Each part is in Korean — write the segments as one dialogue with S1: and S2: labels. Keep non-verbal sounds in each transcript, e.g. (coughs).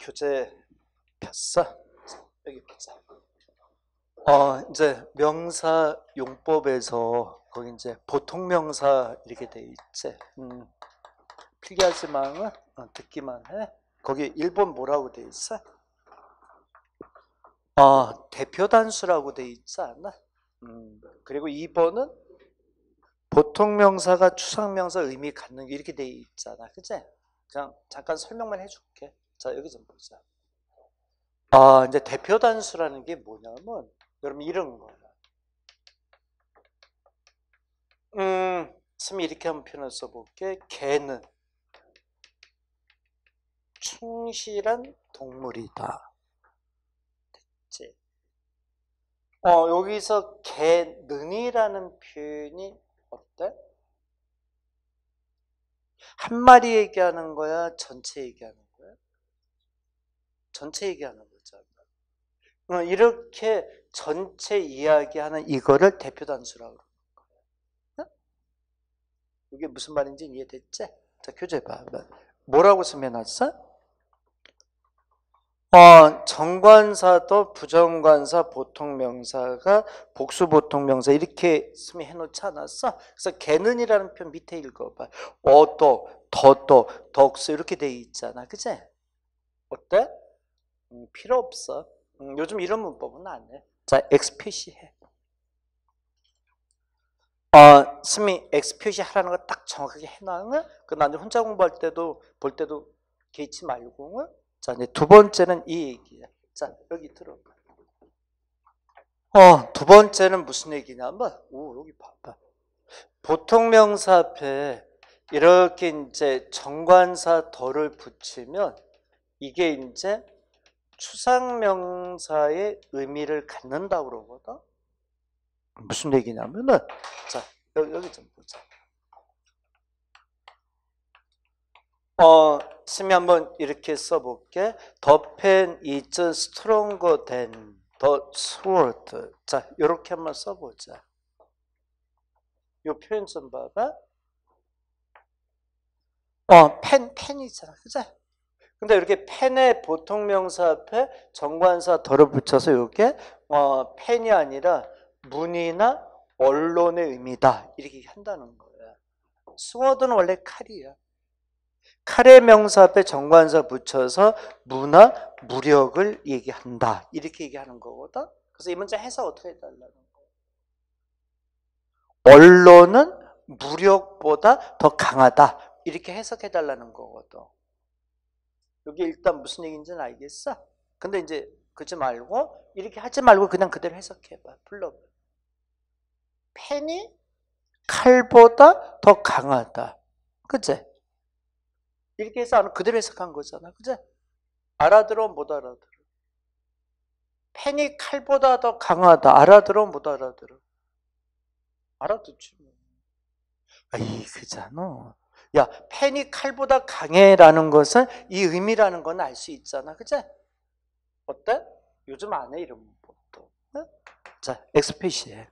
S1: 교재 폈어? 여기 폈어. 어, 이제 명사 용법에서 거기 이제 보통 명사 이렇게 돼 있지. 음, 필기하지 마. 어, 듣기만 해. 거기 1번 뭐라고 돼 있어? 어, 대표 단수라고 돼 있지 않아? 음, 그리고 2번은 보통 명사가 추상 명사 의미 갖는 게 이렇게 돼 있잖아. 그치? 그냥 잠깐 설명만 해줄게. 자, 여기 좀 보자. 아, 이제 대표 단수라는 게 뭐냐면, 여러분 이런 거예요. 음, 스미 이렇게 한 표현을 써볼게. 개는 충실한 동물이다. 됐지? 어, 여기서 개는이라는 표현이 어때? 한 마리 얘기하는 거야? 전체 얘기하는 거야? 전체 얘기하는 거잖아. 그러니까 이렇게 전체 이야기하는 이거를 대표 단수라고 그러는 거예요. 이게 무슨 말인지 이해됐지? 자, 교재 봐. 뭐, 뭐라고 쓰면놨어? 어, 정관사도 부정관사, 보통명사가 복수 보통명사 이렇게 쓰면 해놓지 않았어? 그래서 개는이라는 표현 밑에 읽어봐. 어도, 더도, 덕수 이렇게 돼 있잖아. 그제? 어때? 음, 필요 없어. 음, 요즘 이런 문법은 안 해. 자, x 표시해. 어, 스미 x 표시하라는 거 딱 정확하게 해놔는 그 나는 혼자 공부할 때도 볼 때도 개의치 말고. 자, 이제 두 번째는 이 얘기야. 자, 여기 들어봐. 어, 두 번째는 무슨 얘기냐면, 오, 여기 봐봐. 보통 명사 앞에 이렇게 이제 정관사 덜을 붙이면 이게 이제 추상명사의 의미를 갖는다 고 그러거든. 무슨 얘기냐면은 자 여기, 여기 좀 보자. 어, 심히 한번 이렇게 써볼게. The pen is stronger than the sword. 자, 이렇게 한번 써보자. 요 표현 좀 봐봐. 어, 펜, 펜이잖아. 그죠? 근데 이렇게 펜의 보통 명사 앞에 정관사 덜어 붙여서 이렇게 어, 펜이 아니라 문이나 언론의 의미다 이렇게 한다는 거예요. 스워드는 원래 칼이야. 칼의 명사 앞에 정관사 붙여서 문화, 무력을 얘기한다 이렇게 얘기하는 거거든. 그래서 이 문제 해석 어떻게 달라는 거야. 언론은 무력보다 더 강하다 이렇게 해석해달라는 거거든. 여기 일단 무슨 얘기인지는 알겠어? 근데 이제 그지 말고 이렇게 하지 말고 그냥 그대로 해석해봐. 불러봐. 펜이 칼보다 더 강하다. 그제? 이렇게 해서 그대로 해석한 거잖아. 그제? 알아들어 못 알아들어. 펜이 칼보다 더 강하다. 알아들어 못 알아들어. 알아듣지. 뭐. 아이 그잖아. 야, 펜이 칼보다 강해라는 것은 이 의미라는 건 알 수 있잖아. 그치? 어때? 요즘 안 해, 이런 것도. 응? 자, 엑스피시에.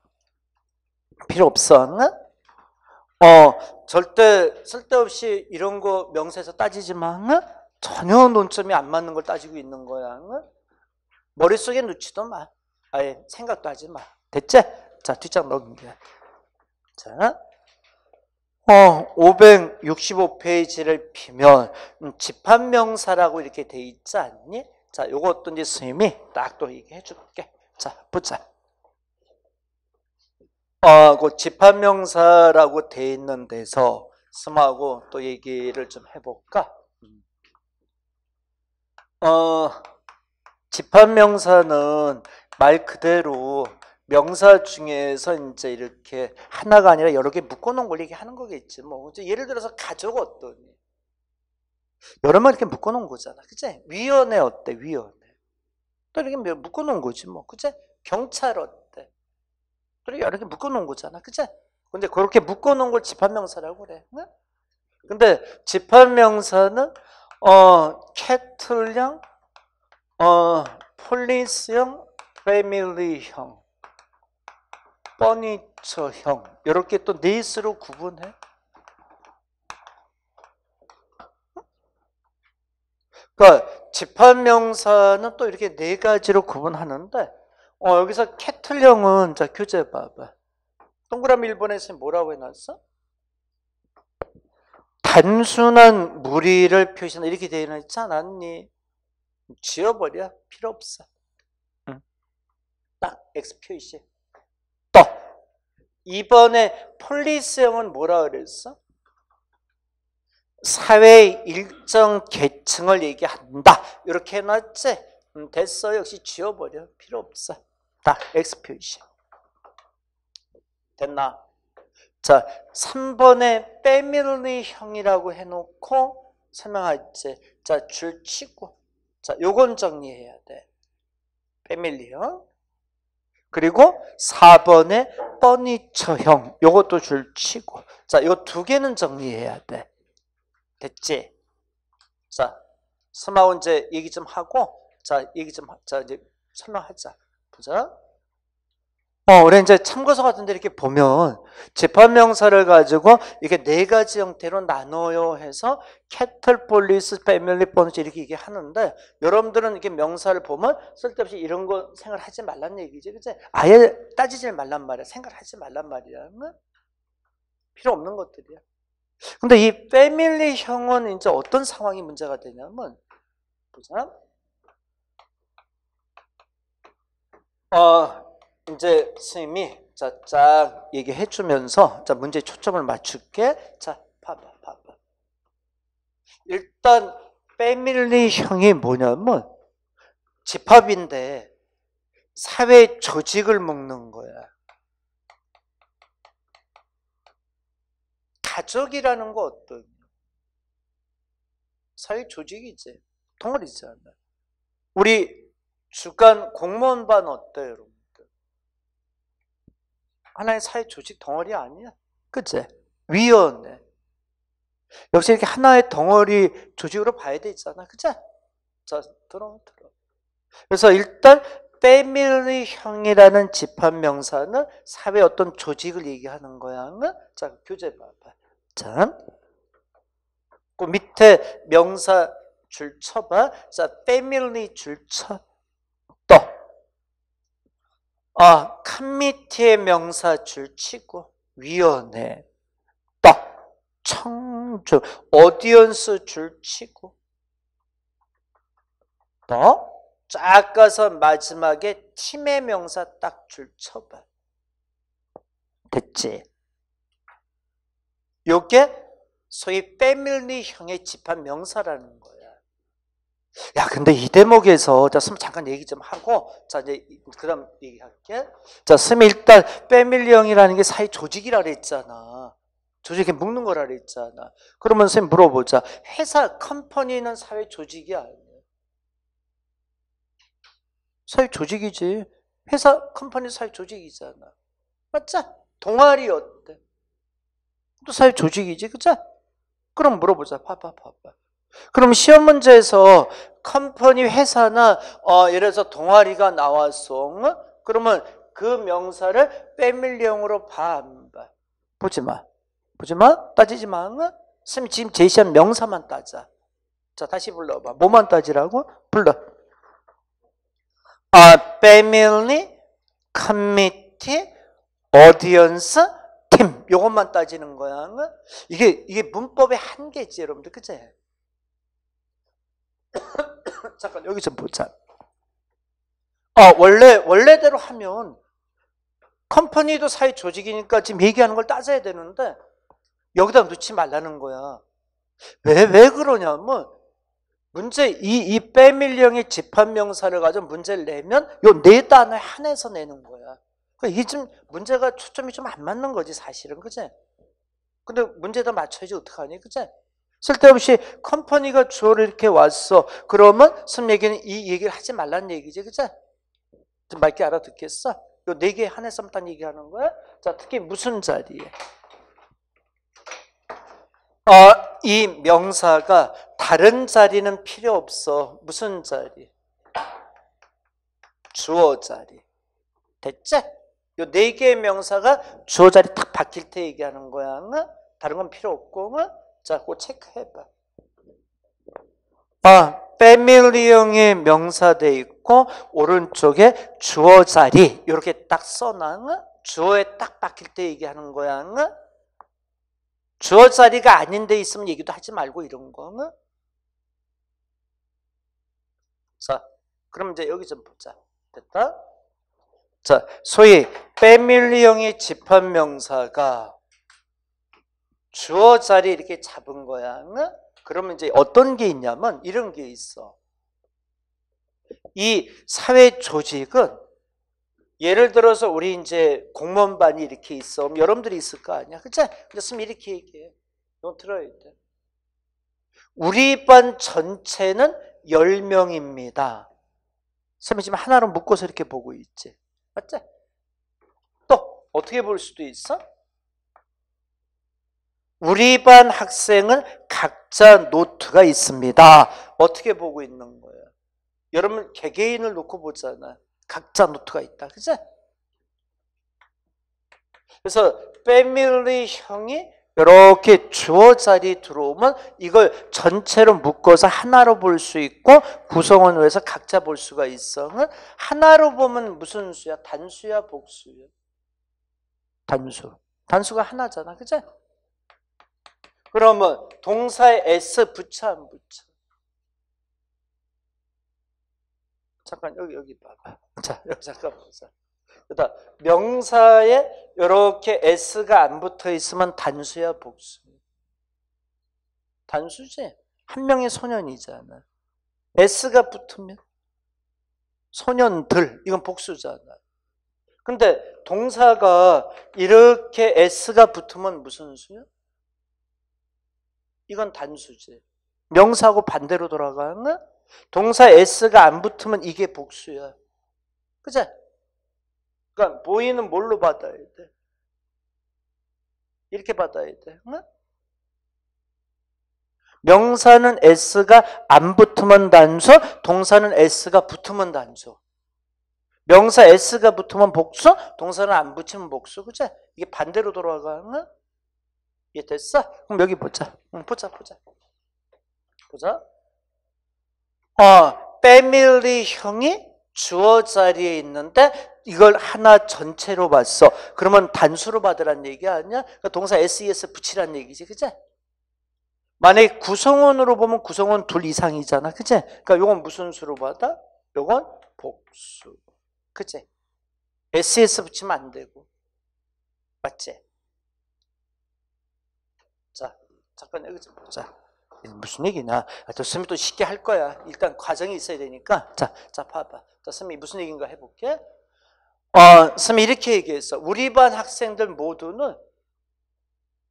S1: 필요 없어. 응? 어, 절대 쓸데없이 이런 거 명세서 따지지 마. 응? 전혀 논점이 안 맞는 걸 따지고 있는 거야. 머릿속에 넣지도 마. 아예 생각도 하지 마. 됐지? 자, 뒷장 넘겨. 자. 어, 565페이지를 피면 음, 집합명사라고 이렇게 돼 있지 않니? 자, 요것도 이제 스님이 딱 또 얘기해 줄게. 자, 보자. 어, 그 집합명사라고 돼 있는 데서 스마하고 또 얘기를 좀 해볼까? 음. 어, 집합명사는 말 그대로 명사 중에서 이제 이렇게 하나가 아니라 여러 개 묶어놓은 걸 얘기하는 거겠지. 뭐 예를 들어서 가족 어떠 여러 번 이렇게 묶어놓은 거잖아. 그치? 위원회 어때? 위원회. 또 이렇게 뭐 묶어놓은 거지 뭐. 그치? 경찰 어때? 또 이렇게 여러 개 묶어놓은 거잖아. 그치? 근데 그렇게 묶어놓은 걸 집합명사라고 그래. 응? 근데 집합명사는 어 캐틀형, 어 폴리스형, 패밀리형 퍼니처형 이렇게 또 넷으로 구분해? 그러니까 집합명사는 또 이렇게 네 가지로 구분하는데 어, 여기서 캐틀형은 자 교재 봐봐. 동그라미 1번에서 뭐라고 해놨어? 단순한 무리를 표시나 이렇게 되어 있지 않았니? 지워버려. 필요 없어. 응. 딱 X 표시. 예 이번에 폴리스형은 뭐라 그랬어? 사회 일정 계층을 얘기한다. 이렇게 해놨지? 음, 됐어. 역시 지워버려. 필요 없어. 다 X 표시. 됐나? 자, 3번에 패밀리형이라고 해놓고 설명할지. 자, 줄 치고. 자, 요건 정리해야 돼. 패밀리형. 그리고 4번의 퍼니처형 이것도 줄치고 자, 이거 두 개는 정리해야 돼. 됐지? 자, 스마운 제 얘기 좀 하고 자, 얘기 좀 하, 자, 이제 설명하자. 보자. 어, 우리 이제 참고서 같은데 이렇게 보면 재판 명사를 가지고 이렇게 네 가지 형태로 나눠요 해서 캐털폴리스, 패밀리 폰스 이렇게 얘기 하는데 여러분들은 이렇게 명사를 보면 쓸데없이 이런 거 생각하지 말란 얘기지, 그치? 아예 따지질 말란 말이야, 생각하지 말란 말이야. 필요 없는 것들이야. 근데 이 패밀리형은 이제 어떤 상황이 문제가 되냐면 보자. 어, 이제 선생님이 자, 쫙 얘기해 주면서 자, 문제 초점을 맞출게. 자, 봐봐, 봐봐. 일단 패밀리형이 뭐냐면 집합인데 사회 조직을 먹는 거야. 가족이라는 거 어떠냐? 사회 조직이지. 동아리잖아. 우리 주간 공무원 반 어때, 요 여러분? 하나의 사회 조직 덩어리 아니야. 그치? 위원. 역시 이렇게 하나의 덩어리 조직으로 봐야 되잖아. 그치? 자, 들어, 들어. 그래서 일단, 패밀리형이라는 집합명사는 사회 어떤 조직을 얘기하는 거야. 자, 교재 봐봐. 자, 그 밑에 명사 줄 쳐봐. 자, 패밀리 줄 쳐. 아, 칸미티의 명사 줄치고 위원회, 떡, 청주, 오디언스 줄치고 떡, 작 가서 마지막에 팀의 명사 딱 줄쳐봐. 됐지? 요게 소위 패밀리형의 집합 명사라는 거예요. 야, 근데 이 대목에서 자, 스 잠깐 얘기 좀 하고 자, 이제 그다음 얘기할게. 자, 스미 일단 패밀리형이라는 게 사회 조직이라 그랬잖아. 조직에 묶는 거라 그랬잖아. 그러면 쌤 물어보자. 회사 컴퍼니는 사회 조직이 아니에요 사회 조직이지. 회사 컴퍼니 사회 조직이잖아. 맞자? 동아리 어때? 또 사회 조직이지, 그죠? 그럼 물어보자. 봐봐, 봐봐. 그럼 시험 문제에서 컴퍼니 회사나 어, 예를 들어서 동아리가 나왔어. 그러면 그 명사를 패밀리형으로 봐, 안 봐? 보지 마. 보지 마. 따지지 마. 선생님 지금 제시한 명사만 따자. 자, 다시 불러봐. 뭐만 따지라고? 불러. 아, 패밀리, 커미티, 어디언스, 팀. 요것만 따지는 거야. 이게, 이게 문법의 한계지, 여러분들. 그치? (coughs) 잠깐 여기 좀 보자. 아, 원래, 원래대로 하면 컴퍼니도 사회 조직이니까 지금 얘기하는 걸 따져야 되는데 여기다 놓지 말라는 거야. 왜, 왜 그러냐면 문제, 이, 이 빼밀령의 집합명사를 가지고 문제를 내면 요 네 단어에 한해서 내는 거야. 그러니까 이게 좀 문제가 초점이 좀 안 맞는 거지, 사실은. 그제? 근데 문제다 맞춰야지 어떡하니? 그제? 쓸데없이 컴퍼니가 주어를 이렇게 왔어. 그러면 스님 얘기는 이 얘기를 하지 말라는 얘기지, 그치? 좀 맑게 알아듣겠어? 요 네 개 한해서 딱 얘기하는 거야? 자, 특히 무슨 자리에? 어, 이 명사가 다른 자리는 필요 없어. 무슨 자리? 주어 자리. 됐지? 요 네 개의 명사가 주어 자리 딱 바뀔 때 얘기하는 거야. 다른 건 필요 없고, 응? 자, 그거 체크해봐. 아, 패밀리형의 명사돼 있고 오른쪽에 주어 자리 이렇게 딱 써놔. 주어에 딱 박힐 때 얘기하는 거야. 주어 자리가 아닌 데 있으면 얘기도 하지 말고 이런 거. 자, 그럼 이제 여기 좀 보자. 됐다? 자, 소위 패밀리형의 집합명사가 주어 자리 이렇게 잡은 거야. 그러면 이제 어떤 게 있냐면 이런 게 있어. 이 사회 조직은 예를 들어서 우리 이제 공무원반이 이렇게 있어. 여러분들이 있을 거 아니야. 그치? 그랬으면 이렇게 얘기해. 너 들어야 돼. 우리 반 전체는 10명입니다. 선생님 지금 하나로 묶어서 이렇게 보고 있지. 맞지? 또 어떻게 볼 수도 있어? 우리 반 학생은 각자 노트가 있습니다. 어떻게 보고 있는 거예요? 여러분 개개인을 놓고 보잖아요. 각자 노트가 있다. 그죠? 그래서 패밀리 형이 이렇게 주어 자리 들어오면 이걸 전체로 묶어서 하나로 볼 수 있고 구성원으로 해서 각자 볼 수가 있어. 하나로 보면 무슨 수야? 단수야, 복수야? 단수. 단수가 하나잖아. 그죠? 그러면 동사에 s 붙여 안 붙여? 잠깐 여기 여기 봐봐. 자 (laughs) 여기 잠깐 보자. 그다 명사에 이렇게 s가 안 붙어 있으면 단수야 복수. 단수지. 한 명의 소년이잖아. s가 붙으면 소년들 이건 복수잖아. 근데 동사가 이렇게 s가 붙으면 무슨 수야? 이건 단수지. 명사하고 반대로 돌아가는 동사 s가 안 붙으면 이게 복수야. 그죠? 그니까 보이는 뭘로 받아야 돼? 이렇게 받아야 돼. 응? 명사는 s가 안 붙으면 단수, 동사는 s가 붙으면 단수. 명사 s가 붙으면 복수, 동사는 안 붙으면 복수. 그죠? 이게 반대로 돌아가는 이게 예, 됐어? 그럼 여기 보자. 응, 보자, 보자. 보자. 어, 패밀리형이 주어 자리에 있는데 이걸 하나 전체로 봤어. 그러면 단수로 받으란 얘기 아니야? 그러니까 동사 ses e 붙이란 얘기지, 그치? 만약에 구성원으로 보면 구성원 둘 이상이잖아, 그치? 그러니까 이건 무슨 수로 받아? 이건 복수, 그치? ses 붙이면 안 되고, 맞지? 잠깐 여기 좀 보자. 무슨 얘기냐? 아, 또 스미 또 쉽게 할 거야. 일단 과정이 있어야 되니까. 자, 자, 봐봐. 자, 스미 무슨 얘기인가 해볼게. 어, 스미 이렇게 얘기했어. 우리 반 학생들 모두는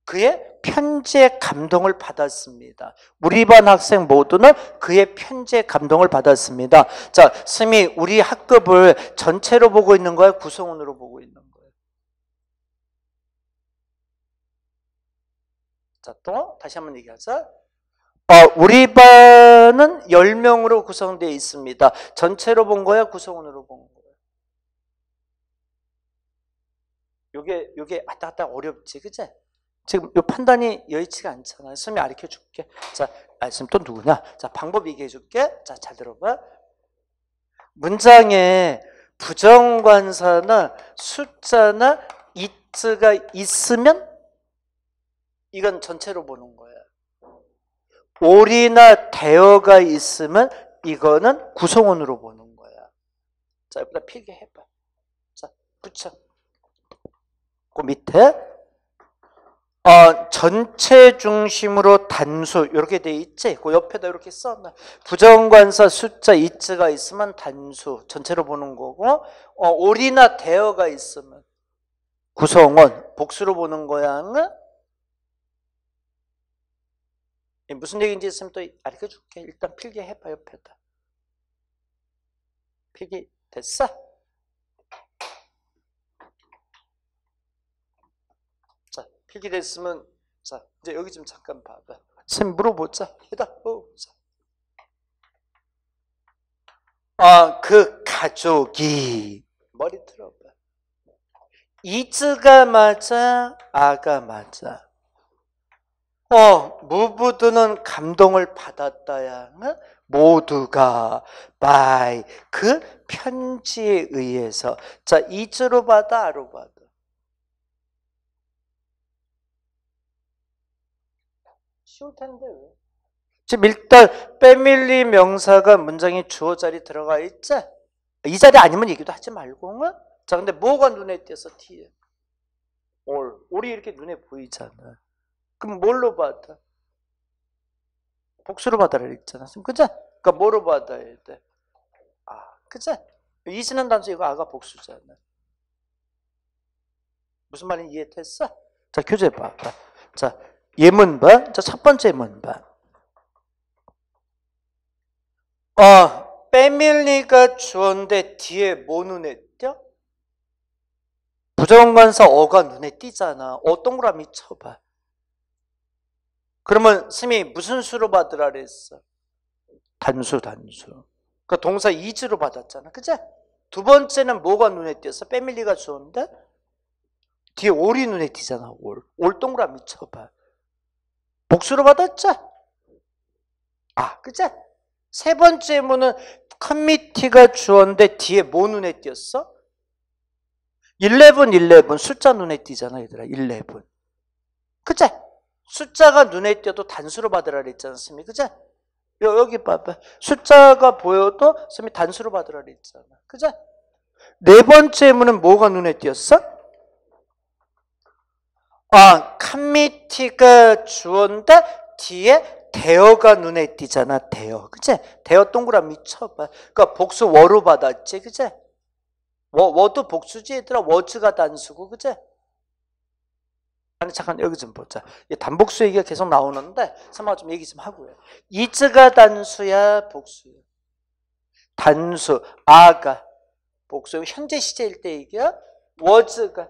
S1: 그의 편지의 감동을 받았습니다. 우리 반 학생 모두는 그의 편지의 감동을 받았습니다. 자, 스미 우리 학급을 전체로 보고 있는 거야? 구성원으로 보고 있는 거야? 자, 또 다시 한번 얘기하자. 어, 우리 반은 10명으로 구성되어 있습니다. 전체로 본 거야? 구성원으로 본 거야? 요게, 요게 왔다 갔다 어렵지, 그제? 지금 요 판단이 여의치가 않잖아. 선생님이 가르쳐 아, 줄게. 자, 말씀 또 누구냐? 자, 방법 얘기해 줄게. 자, 잘 들어봐. 문장에 부정관사나 숫자나 it가 있으면 이건 전체로 보는 거예요. 볼이나 대어가 있으면 이거는 구성원으로 보는 거야. 자, 여기다 필기 해봐. 자, 붙여. 그 밑에 어, 전체 중심으로 단수 이렇게 돼 있지? 그 옆에다 이렇게 써 부정관사 숫자 이츠가 있으면 단수 전체로 보는 거고 어, 올이나 대어가 있으면 구성원 복수로 보는 거야. 무슨 얘기인지 있으면 또 알려 줄게. 일단 필기해봐, 옆에다. 필기 됐어? 자, 필기 됐으면, 자, 이제 여기 좀 잠깐 봐봐. 쌤 물어보자. 대답, 어, 자. 아, 그 가족이. 머리 들어봐. 이즈가 맞아, 아가 맞아. 어, 무부드는 감동을 받았다야. 모두가 by 그 편지에 의해서 자이즈로 받아 아로 받아 쉬울 텐데 왜? 지금 일단 패밀리 명사가 문장이 주어 자리 들어가 있지 이 자리 아니면 얘기도 하지 말고 어? 자 근데 뭐가 눈에 띄어서 뒤에 올 올이 이렇게 눈에 보이잖아 그럼 뭘로 받아? 복수로 받아라 했잖아. 그죠? 그러니까 뭐로 받아야 돼? 아, 그죠? 이지는 단수 이거 아가 복수잖아. 무슨 말인지 이해됐어? 자, 교재 봐. 자, 예문 봐. 자, 첫 번째 예문 봐. 어, 빼밀리가 주었는데 뒤에 뭐 눈에 띄어? 부정관사 어가 눈에 띄잖아. 어 동그라미 쳐봐. 그러면 스님이 무슨 수로 받으라 그랬어? 단수, 단수. 그 동사 이즈로 받았잖아. 그치? 두 번째는 뭐가 눈에 띄었어? 패밀리가 좋은데? 뒤에 올이 눈에 띄잖아, 올. 올 동그라미 쳐봐. 복수로 받았지? 아, 그치? 세 번째 문은 커미티가 주었는데 뒤에 뭐 눈에 띄었어? 11, 11. 숫자 눈에 띄잖아, 얘들아. 11. 그치? 숫자가 눈에 띄어도 단수로 받으라 그랬지 않습니까? 그죠? 여기 봐봐. 숫자가 보여도 선생님이 단수로 받으라 그랬잖아. 그죠? 네 번째 문은 뭐가 눈에 띄었어? 아, 칸미티가 주어인 뒤에 대어가 눈에 띄잖아. 대어. 그치? 대어 동그라미 쳐봐. 그니까 복수 워로 받았지. 그치? 워, 워도 복수지 얘들아. 워즈가 단수고. 그치? 아니 잠깐 여기 좀 보자. 단복수 얘기가 계속 나오는데 삼아 좀 얘기 좀 하고요. 이즈가 단수야 복수야. 단수 아가 복수 현재 시제일 때 얘기야 워즈가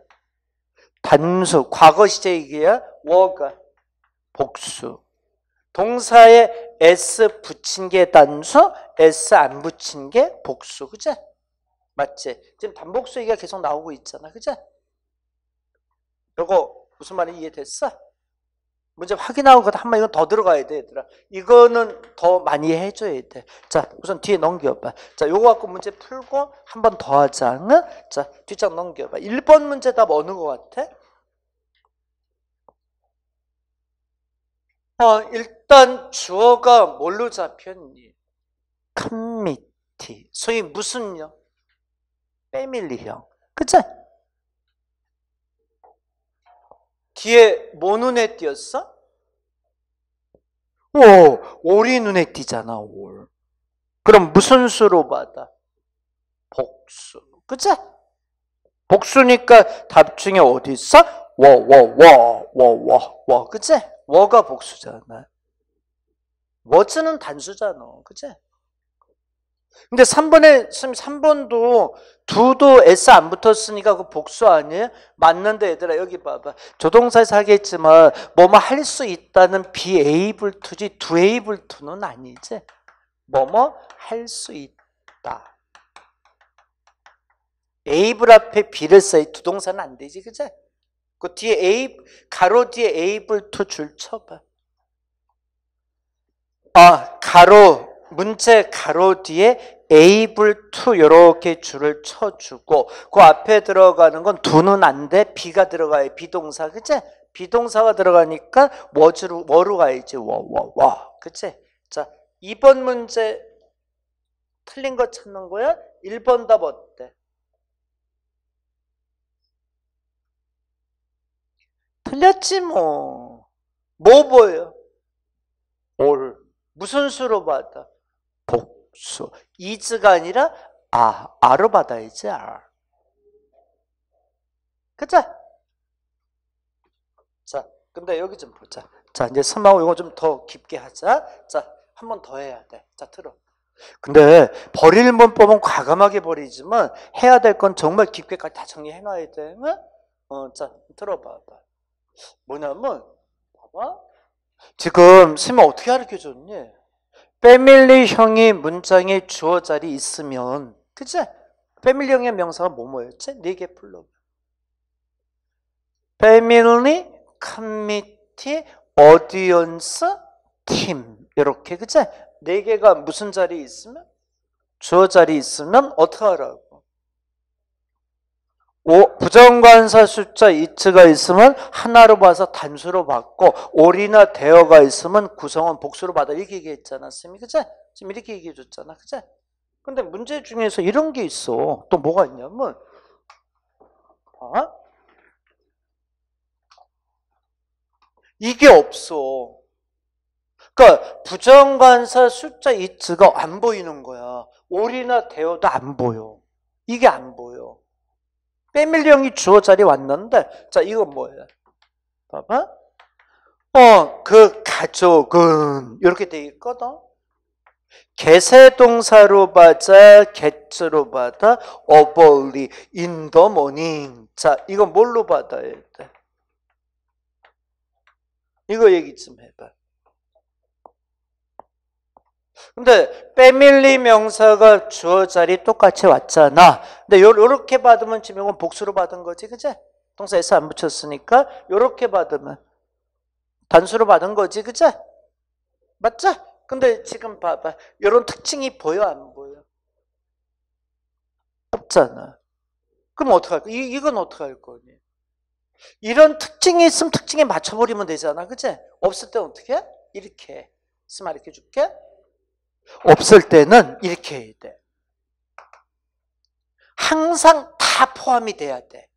S1: 단수 과거 시제 얘기야 워가 복수 동사에 s 붙인 게 단수 s 안 붙인 게 복수 그죠? 맞지? 지금 단복수 얘기가 계속 나오고 있잖아 그죠? 요거 무슨 말이 이해됐어? 문제 확인하고 그다 한번 이건 더 들어가야 돼, 얘들아. 이거는 더 많이 해줘야 돼. 자, 우선 뒤에 넘겨봐. 자, 요거 갖고 문제 풀고 한 번 더 하자. 응? 자, 뒷장 넘겨봐. 1번 문제 답 어느 것 같아? 어, 일단 주어가 뭘로 잡혔니? 커미티. 소위 무슨요? 패밀리형. 그치? 뒤에 뭐 눈에 띄었어? 어, 오, 올이 눈에 띄잖아, 올. 그럼 무슨 수로 받아? 복수. 그치? 복수니까 답 중에 어디 있어? 워, 워, 워, 워, 워, 워. 그치? 워가 복수잖아. 워츠는 단수잖아. 그치? 근데 3번에, 3번도 두도 S 안 붙었으니까 그 복수 아니에요? 맞는데 얘들아 여기 봐봐. 조동사에서 하겠지만 뭐 뭐 할 수 있다는 be a b l 지 do a b l 는 아니지. 뭐 뭐 할 수 있다. a b l 앞에 b 를 써야 두동사는 안 되지 그지? 그 뒤에 a b 가로 뒤에 able 줄 쳐봐. 아, 가로 문체 가로 뒤에 able to 이렇게 줄을 쳐주고 그 앞에 들어가는 건 두는 안돼 비가 들어가요 비동사 그치? 비동사가 들어가니까 워주로 워로 가야지 워워워 그치? 자 2번 문제 틀린 거 찾는 거야? 1번 답 어때? 틀렸지 뭐뭐 뭐 보여? 올 무슨 수로 받아? 복수. 이즈가 아니라 아, 아로 받아야지, 아. 그쵸? 자, 근데 여기 좀 보자. 자, 이제 선마고 이거 좀 더 깊게 하자. 자, 한 번 더 해야 돼. 자, 틀어. 근데 버릴 문법은 과감하게 버리지만 해야 될 건 정말 깊게까지 다 정리해놔야 돼. 응? 어, 자, 들어봐. 뭐냐면, 봐봐. 지금 심마 어떻게 가르쳐줬니? 패밀리형의 문장에 주어 자리 있으면 그치? 패밀리형의 명사가 뭐뭐였지? 네개 플러 패밀리, 커미티, 어디언스, 팀 이렇게 그치? 네 개가 무슨 자리 있으면? 주어 자리 있으면 어떻게 하라고? 부정관사 숫자 이츠가 있으면 하나로 봐서 단수로 받고 오리나 대어가 있으면 구성은 복수로 받아 이렇게 얘기했잖아 쌤이 그치? 지금 이렇게 얘기해 줬잖아 그치? 근데 문제 중에서 이런 게 있어 또 뭐가 있냐면 어? 이게 없어 그러니까 부정관사 숫자 이츠가 안 보이는 거야 오리나 대어도 안 보여 이게 안 보여 패밀리형이 주어 자리에 왔는데 자이건 뭐예요? 봐봐. 어, 그 가족은 이렇게 돼 있거든. 개세 동사로 받아 개츠로 받아 어벌리 인더 모닝. 자, 이거 뭘로 받아야 돼? 이거 얘기 좀 해봐. 근데 패밀리 명사가 주어 자리 똑같이 왔잖아. 근데 요렇게 받으면 지명은 복수로 받은 거지, 그제? 동사 에서 안 붙였으니까 요렇게 받으면 단수로 받은 거지, 그제? 맞죠? 근데 지금 봐봐. 이런 특징이 보여, 안 보여? 없잖아. 그럼 어떡할 거 이, 이건 어떡할 거니? 이런 특징이 있으면 특징에 맞춰버리면 되잖아. 그치? 없을 때 어떻게? 해? 이렇게. 스마 이렇게 줄게. 없을 때는 이렇게 해야 돼. 항상 다 포함이 돼야 돼.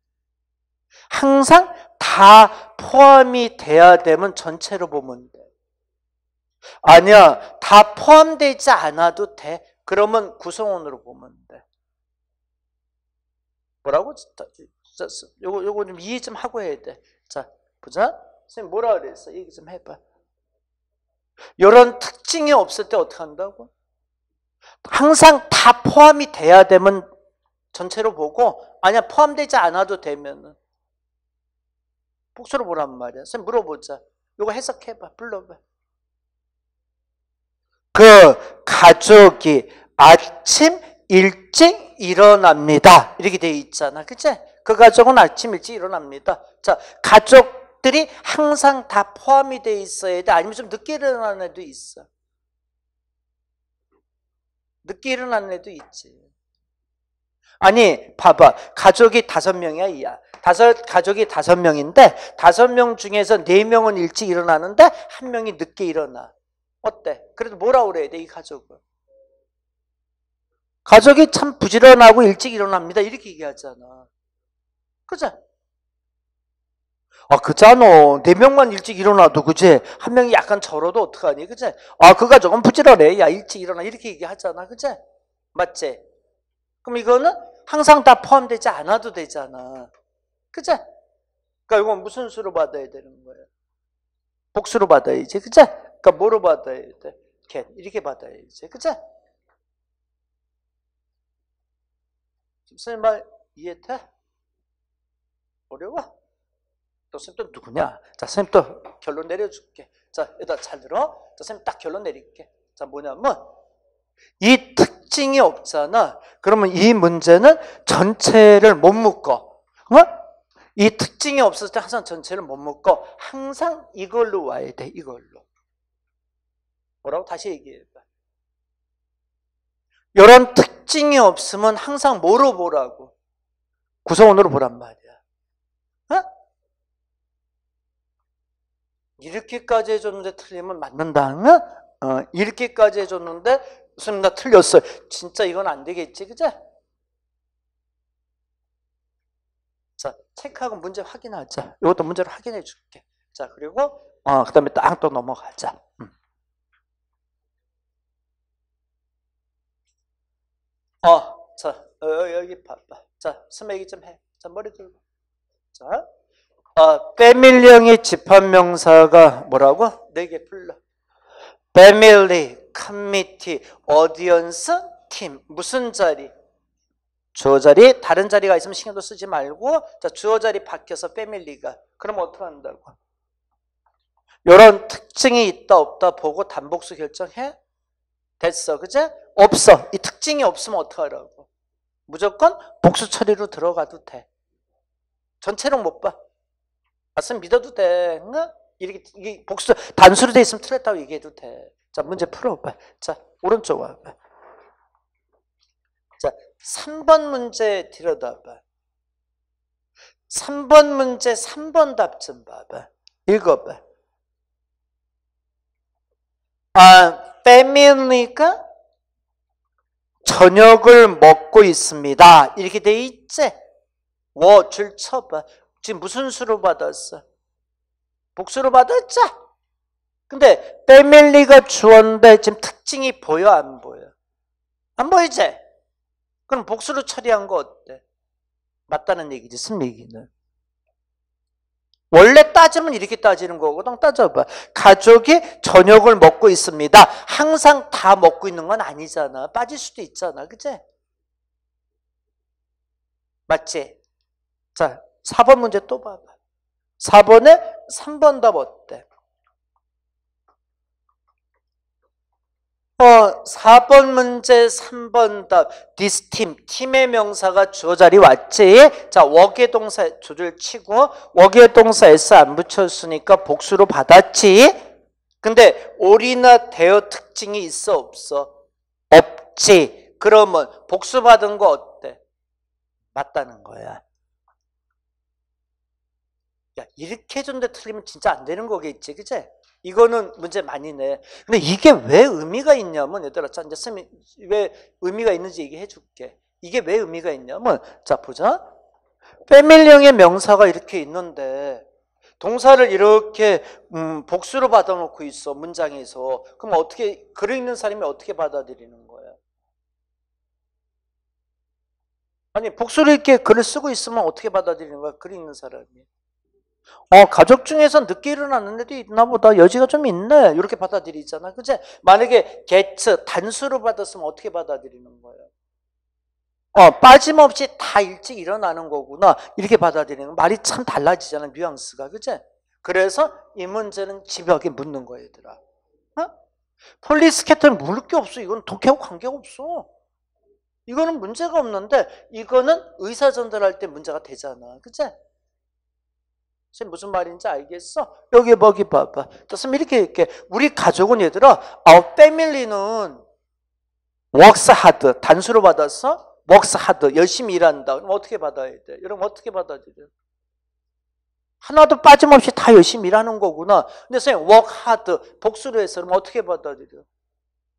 S1: 항상 다 포함이 돼야 되면 전체로 보면 돼. 아니야, 다 포함되지 않아도 돼. 그러면 구성원으로 보면 돼. 뭐라고? 요거, 요거 좀 이해 좀 하고 해야 돼. 자, 보자. 선생님 뭐라 그랬어? 얘기 좀 해봐. 이런 특징이 없을 때 어떻게 한다고? 항상 다 포함이 돼야 되면 전체로 보고 아니야 포함되지 않아도 되면 복수로 보란 말이야. 선생님 물어보자. 이거 해석해봐. 불러봐. 그 가족이 아침 일찍 일어납니다. 이렇게 돼 있잖아. 그치? 그 가족은 아침 일찍 일어납니다. 자, 가족 들이 항상 다 포함이 돼 있어야 돼. 아니면 좀 늦게 일어나는 애도 있어. 늦게 일어나는 애도 있지. 아니, 봐봐. 가족이 다섯 명이야, 이야. 다섯, 가족이 다섯 명인데, 다섯 명 중에서 네 명은 일찍 일어나는데, 한 명이 늦게 일어나. 어때? 그래도 뭐라 그래야 돼, 이 가족은? 가족이 참 부지런하고 일찍 일어납니다. 이렇게 얘기하잖아. 그죠? 아, 그잖아. 네 명만 일찍 일어나도, 그제? 한 명이 약간 절어도 어떡하니, 그제? 아, 그가 조금 부지런해. 야, 일찍 일어나. 이렇게 얘기하잖아, 그제? 맞지? 그럼 이거는 항상 다 포함되지 않아도 되잖아. 그제? 그니까 이건 무슨 수로 받아야 되는 거야? 복수로 받아야지, 그제? 그니까 뭐로 받아야 돼? 겟. 이렇게 받아야지, 그제? 지금 선생님 말 이해돼? 어려워? 또 선생님 또 누구냐? 자, 선또 결론 내려줄게. 자, 여기다 잘 들어. 자, 선딱 결론 내릴게. 자, 뭐냐면 이 특징이 없잖아. 그러면 이 문제는 전체를 못 묶어. 어? 이 특징이 없었을 때 항상 전체를 못 묶어. 항상 이걸로 와야 돼, 이걸로. 뭐라고 다시 얘기해봐. 이런 특징이 없으면 항상 뭐로 보라고? 구성원으로 보란 말이야. 이렇게까지 해줬는데 틀리면 맞는다면 어, 이렇게까지 해줬는데 선생님 나 틀렸어요. 진짜 이건 안 되겠지, 그제? 자, 체크하고 문제 확인하자. 이것도 문제를 확인해 줄게. 자, 그리고 어, 그 다음에 딱 또 넘어가자. 음. 어, 자, 어, 어, 여기 봐봐. 자, 스매기 좀 해. 자, 머리 들고. 자. 어, 패밀리형의 집합명사가 뭐라고? 네개 불러. 패밀리, 커미티, 어디언스, 팀. 무슨 자리? 주어 자리. 다른 자리가 있으면 신경도 쓰지 말고 자 주어 자리 바뀌어서 패밀리가. 그럼 어떻게 한다고? 이런 특징이 있다 없다 보고 단복수 결정해? 됐어. 그제? 없어. 이 특징이 없으면 어떡하라고. 무조건 복수 처리로 들어가도 돼. 전체로 못 봐. 말씀 믿어도 돼. 응? 이렇게, 이게 복수, 단수로 돼 있으면 틀렸다고 얘기해도 돼. 자, 문제 풀어, 오 자, 오른쪽 와, 오 자, 3번 문제 들여다 봐. 3번 문제 3번 답 좀 봐봐. 읽어봐. 아, 패밀리가 저녁을 먹고 있습니다. 이렇게 돼 있지? 워줄 쳐봐. 지금 무슨 수로 받았어? 복수로 받았자. 근데 패밀리가 주었는데 지금 특징이 보여 안 보여? 안 보이지? 그럼 복수로 처리한 거 어때? 맞다는 얘기지 쓴얘기는 원래 따지면 이렇게 따지는 거거든 따져봐 가족이 저녁을 먹고 있습니다 항상 다 먹고 있는 건 아니잖아 빠질 수도 있잖아 그치? 맞지? 자 4번 문제 또 봐봐. 4번에 3번 답 어때? 어, 4번 문제 3번 답. this team, 팀의 명사가 주어 자리 왔지. 자, 워기의 동사 조절 치고 워기의 동사 s 안 붙였으니까 복수로 받았지. 근데 올이나 대어 특징이 있어 없어? 없지. 그러면 복수 받은 거 어때? 맞다는 거야. 야, 그러니까 이렇게 해준는데 틀리면 진짜 안 되는 거겠지, 그제? 이거는 문제 많이 내. 근데 이게 왜 의미가 있냐면, 얘들아, 자, 이제 쌤이 왜 의미가 있는지 얘기해 줄게. 이게 왜 의미가 있냐면, 자, 보자. 패밀리형의 명사가 이렇게 있는데, 동사를 이렇게 음, 복수로 받아놓고 있어 문장에서 그럼 어떻게 글을 읽는 사람이 어떻게 받아들이는 거예요? 아니 복수로 이렇게 글을 쓰고 있으면 어떻게 받아들이는 거야? 글을 읽는 사람이 어, 가족 중에서 늦게 일어나는 애도 있나 보다. 여지가 좀 있네. 이렇게 받아들이잖아. 그치? 만약에 개츠, 단수로 받았으면 어떻게 받아들이는 거예요? 어, 빠짐없이 다 일찍 일어나는 거구나. 이렇게 받아들이는 말이 참 달라지잖아. 뉘앙스가. 그치? 그래서 이 문제는 집벽에 묻는 거예요 얘들아. 어? 폴리스케터는 물을 게 없어. 이건 독해하고 관계가 없어. 이거는 문제가 없는데, 이거는 의사전달할 때 문제가 되잖아. 그치? 선생님 무슨 말인지 알겠어? 여기 보기 봐봐. 뜻은 이렇게 이렇게 우리 가족은 얘들아, our family는 works hard 단수로 받았어? works hard 열심히 일한다. 그럼 어떻게 받아야 돼? 여러분 어떻게 받아들여? 하나도 빠짐없이 다 열심히 일하는 거구나. 근데 선생님 work hard 복수로 해서 그럼 어떻게 받아들여?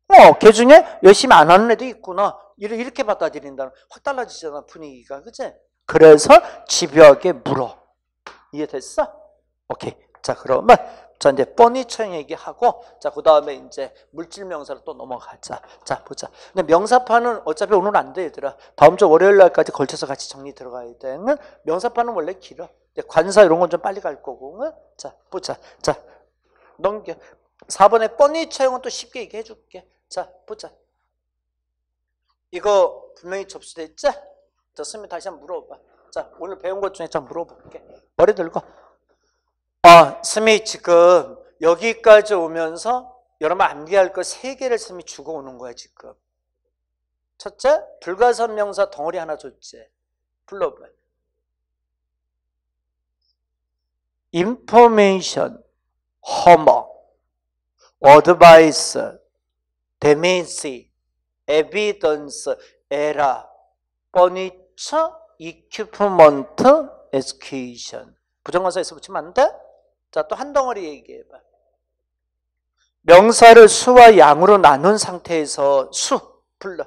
S1: 어, 걔 중에 열심히 안 하는 애도 있구나. 이렇게 받아들인다확 달라지잖아 분위기가, 그치? 그래서 집요하게 물어. 이해됐어? 오케이. 자, 그러면 자 이제 뻔히청 얘기하고 자 그다음에 이제 물질 명사로 또 넘어가자. 자, 보자. 근데 명사판은 어차피 오늘 안 돼, 얘들아. 다음 주 월요일 날까지 걸쳐서 같이 정리 들어가야 되는 명사판은 원래 길어. 관사 이런 건 좀 빨리 갈 거고. 응? 자, 보자. 자. 넘겨. 4번에 뻔히 채용은 또 쉽게 얘기해 줄게. 자, 보자. 이거 분명히 접수됐지? 됐으면 다시 한번 물어봐. 자, 오늘 배운 것 중에 좀 물어볼게. 머리 들고. 아, 스미 지금 여기까지 오면서 여러분 암기할 거 세 개를 스미 주고 오는 거야, 지금. 첫째, 불가선 명사 덩어리 하나 줬지. 불러봐. 인포메이션, 허머, 어드바이스, 데미지, 에비던스, 에라, 버니처, equipment education. 부정관사에서 붙이면 안 돼? 자, 또 한 덩어리 얘기해봐. 명사를 수와 양으로 나눈 상태에서 수, 불러.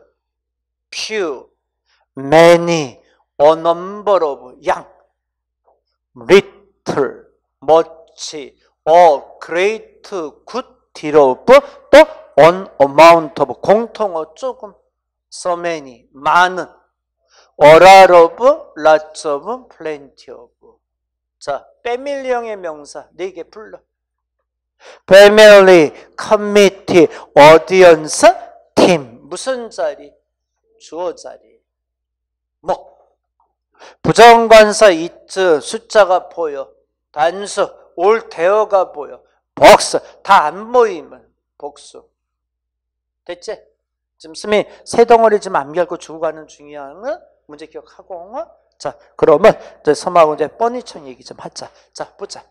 S1: few, many, a number of, 양. little, much, all, great, good, deal of, 또 on amount of, 공통어, 조금, so many, 많은. oral of, lots of, plenty of. 자, 패밀리형의 명사 네 개 불러. 패밀리, 커미티, 어디언스, 팀. 무슨 자리? 주어 자리. 뭐? 부정관사 이츠 숫자가 보여. 단수, 올 대어가 보여. 복수, 다안 보이면 복수. 됐지? 지금 스미 세 덩어리 지금 암기하고 주고 가는 중이야건 문제 기억하고 어? 자 그러면 이제 섬하고 이제 뻔히청 얘기 좀 하자 자 보자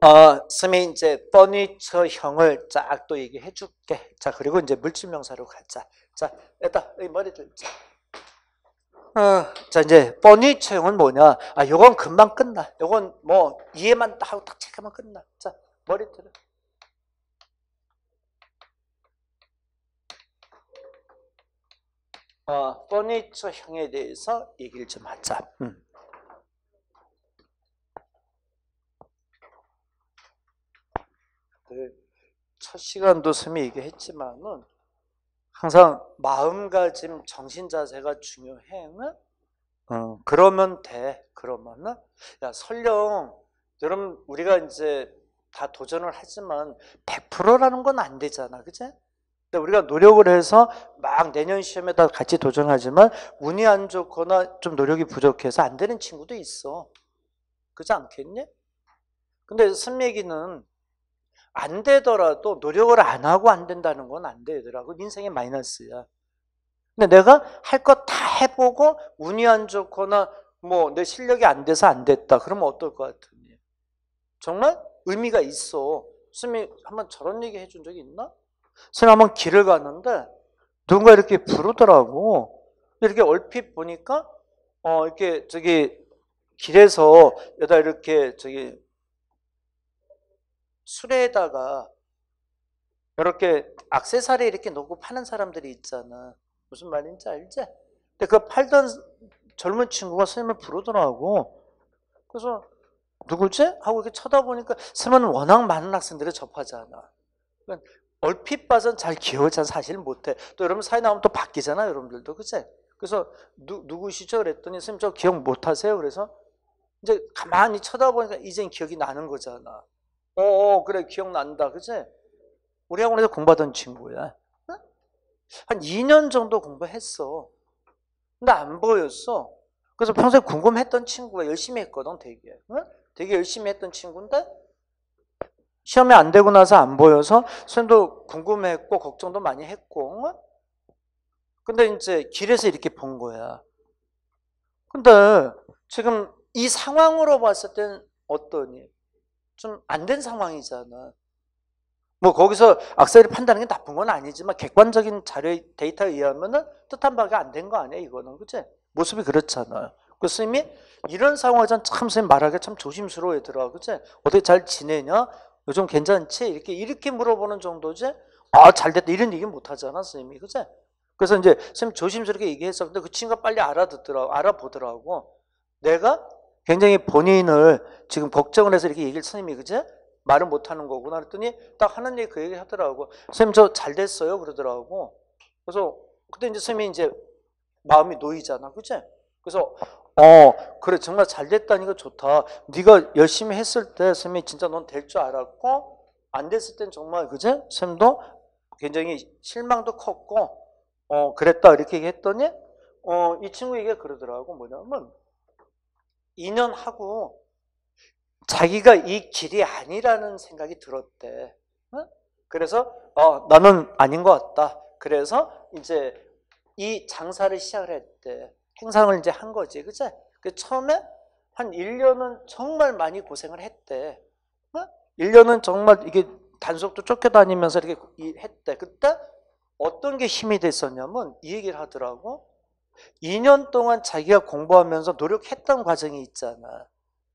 S1: 어, 스미 이제 뻔히처형을 쫙 또 얘기해 줄게. 자, 그리고 이제 물질명사로 가자. 자, 일단 이 머리 들자. 어, 자, 이제 뻔히처형은 뭐냐? 아, 요건 금방 끝나. 요건 뭐 이해만 하고 딱 체크하면 끝나. 자, 머리 들어. 어, 퍼니처형에 대해서 얘기를 좀 하자. 음. 그, 첫 시간도 쌤이 얘기했지만은 항상 마음가짐, 정신 자세가 중요해. 어, 그러면 돼. 그러면은 야 설령 여러분 우리가 이제 다 도전을 하지만 100%라는 건 안 되잖아, 그제? 우리가 노력을 해서 막 내년 시험에 다 같이 도전하지만 운이 안 좋거나 좀 노력이 부족해서 안 되는 친구도 있어. 그렇지 않겠니? 근데 승맥이는 안 되더라도 노력을 안 하고 안 된다는 건 안 되더라고. 그 인생의 마이너스야. 근데 내가 할 것 다 해보고 운이 안 좋거나 뭐 내 실력이 안 돼서 안 됐다. 그러면 어떨 것 같으니? 정말 의미가 있어. 스미 한 번 저런 얘기 해준 적이 있나? 지한번 길을 갔는데 누군가 이렇게 부르더라고. 이렇게 얼핏 보니까 어 이렇게 저기 길에서 여다 이렇게 저기 술에다가 이렇게 악세사리 이렇게 놓고 파는 사람들이 있잖아. 무슨 말인지 알지? 근데 그 팔던 젊은 친구가 스님을 부르더라고. 그래서 누구지? 하고 이렇게 쳐다보니까 스님은 워낙 많은 학생들을 접하잖아. 얼핏 봐선 잘 기억을 잘 사실 못해. 또 여러분 사회 나오면 또 바뀌잖아, 여러분들도. 그제 그래서 누, 누구시죠? 그랬더니 선생님 저 기억 못하세요? 그래서 이제 가만히 쳐다보니까 이젠 기억이 나는 거잖아. 어, 어 그래 기억난다. 그제 우리 학원에서 공부하던 친구야. 응? 한 2년 정도 공부했어. 근데 안 보였어. 그래서 평소에 궁금했던 친구가 열심히 했거든, 되게. 응? 되게 열심히 했던 친구인데 시험에 안 되고 나서 안 보여서 선생도 님 궁금했고 걱정도 많이 했고 근데 이제 길에서 이렇게 본 거야. 근데 지금 이 상황으로 봤을 땐 어떠니? 좀 안 된 상황이잖아. 뭐 거기서 악셀이 판단하는 게 나쁜 건 아니지만 객관적인 자료 데이터에 의하면은 뜻한 바가 안 된 거 아니야 이거는 그치? 모습이 그렇잖아. 그 스님이 이런 상황에선 참 스님 말하기 참 조심스러워 얘들아 그치? 어떻게 잘 지내냐? 요즘 괜찮지? 이렇게 이렇게 물어보는 정도지. 아, 잘됐다. 이런 얘기 못 하잖아, 선생님이. 그제 그래서 이제 선생님 조심스럽게 얘기했어. 근데 그 친구가 빨리 알아듣더라고, 알아보더라고. 내가 굉장히 본인을 지금 걱정을 해서 이렇게 얘기를 선생님이, 그제 말을 못 하는 거구나. 그랬더니 딱 하는 얘기 그 얘기 하더라고. 선생님, 저 잘 됐어요. 그러더라고. 그래서 그때 이제 선생님이 이제 마음이 놓이잖아. 그제 그래서 어. 어, 그래 정말 잘 됐다니까 그 좋다. 네가 열심히 했을 때 쌤이 진짜 넌 될 줄 알았고 안 됐을 땐 정말 그제 쌤도 굉장히 실망도 컸고 어 그랬다 이렇게 얘기했더니 어이 친구 에게 그러더라고 뭐냐면 2년 하고 자기가 이 길이 아니라는 생각이 들었대. 응? 그래서 어, 나는 아닌 것 같다. 그래서 이제 이 장사를 시작을 했대. 행상을 이제 한 거지. 그치? 그 처음에 한 1년은 정말 많이 고생을 했대. 1년은 어? 정말 이게 단속도 쫓겨다니면서 이렇게 했대. 그때 어떤 게 힘이 됐었냐면 이 얘기를 하더라고. 2년 동안 자기가 공부하면서 노력했던 과정이 있잖아.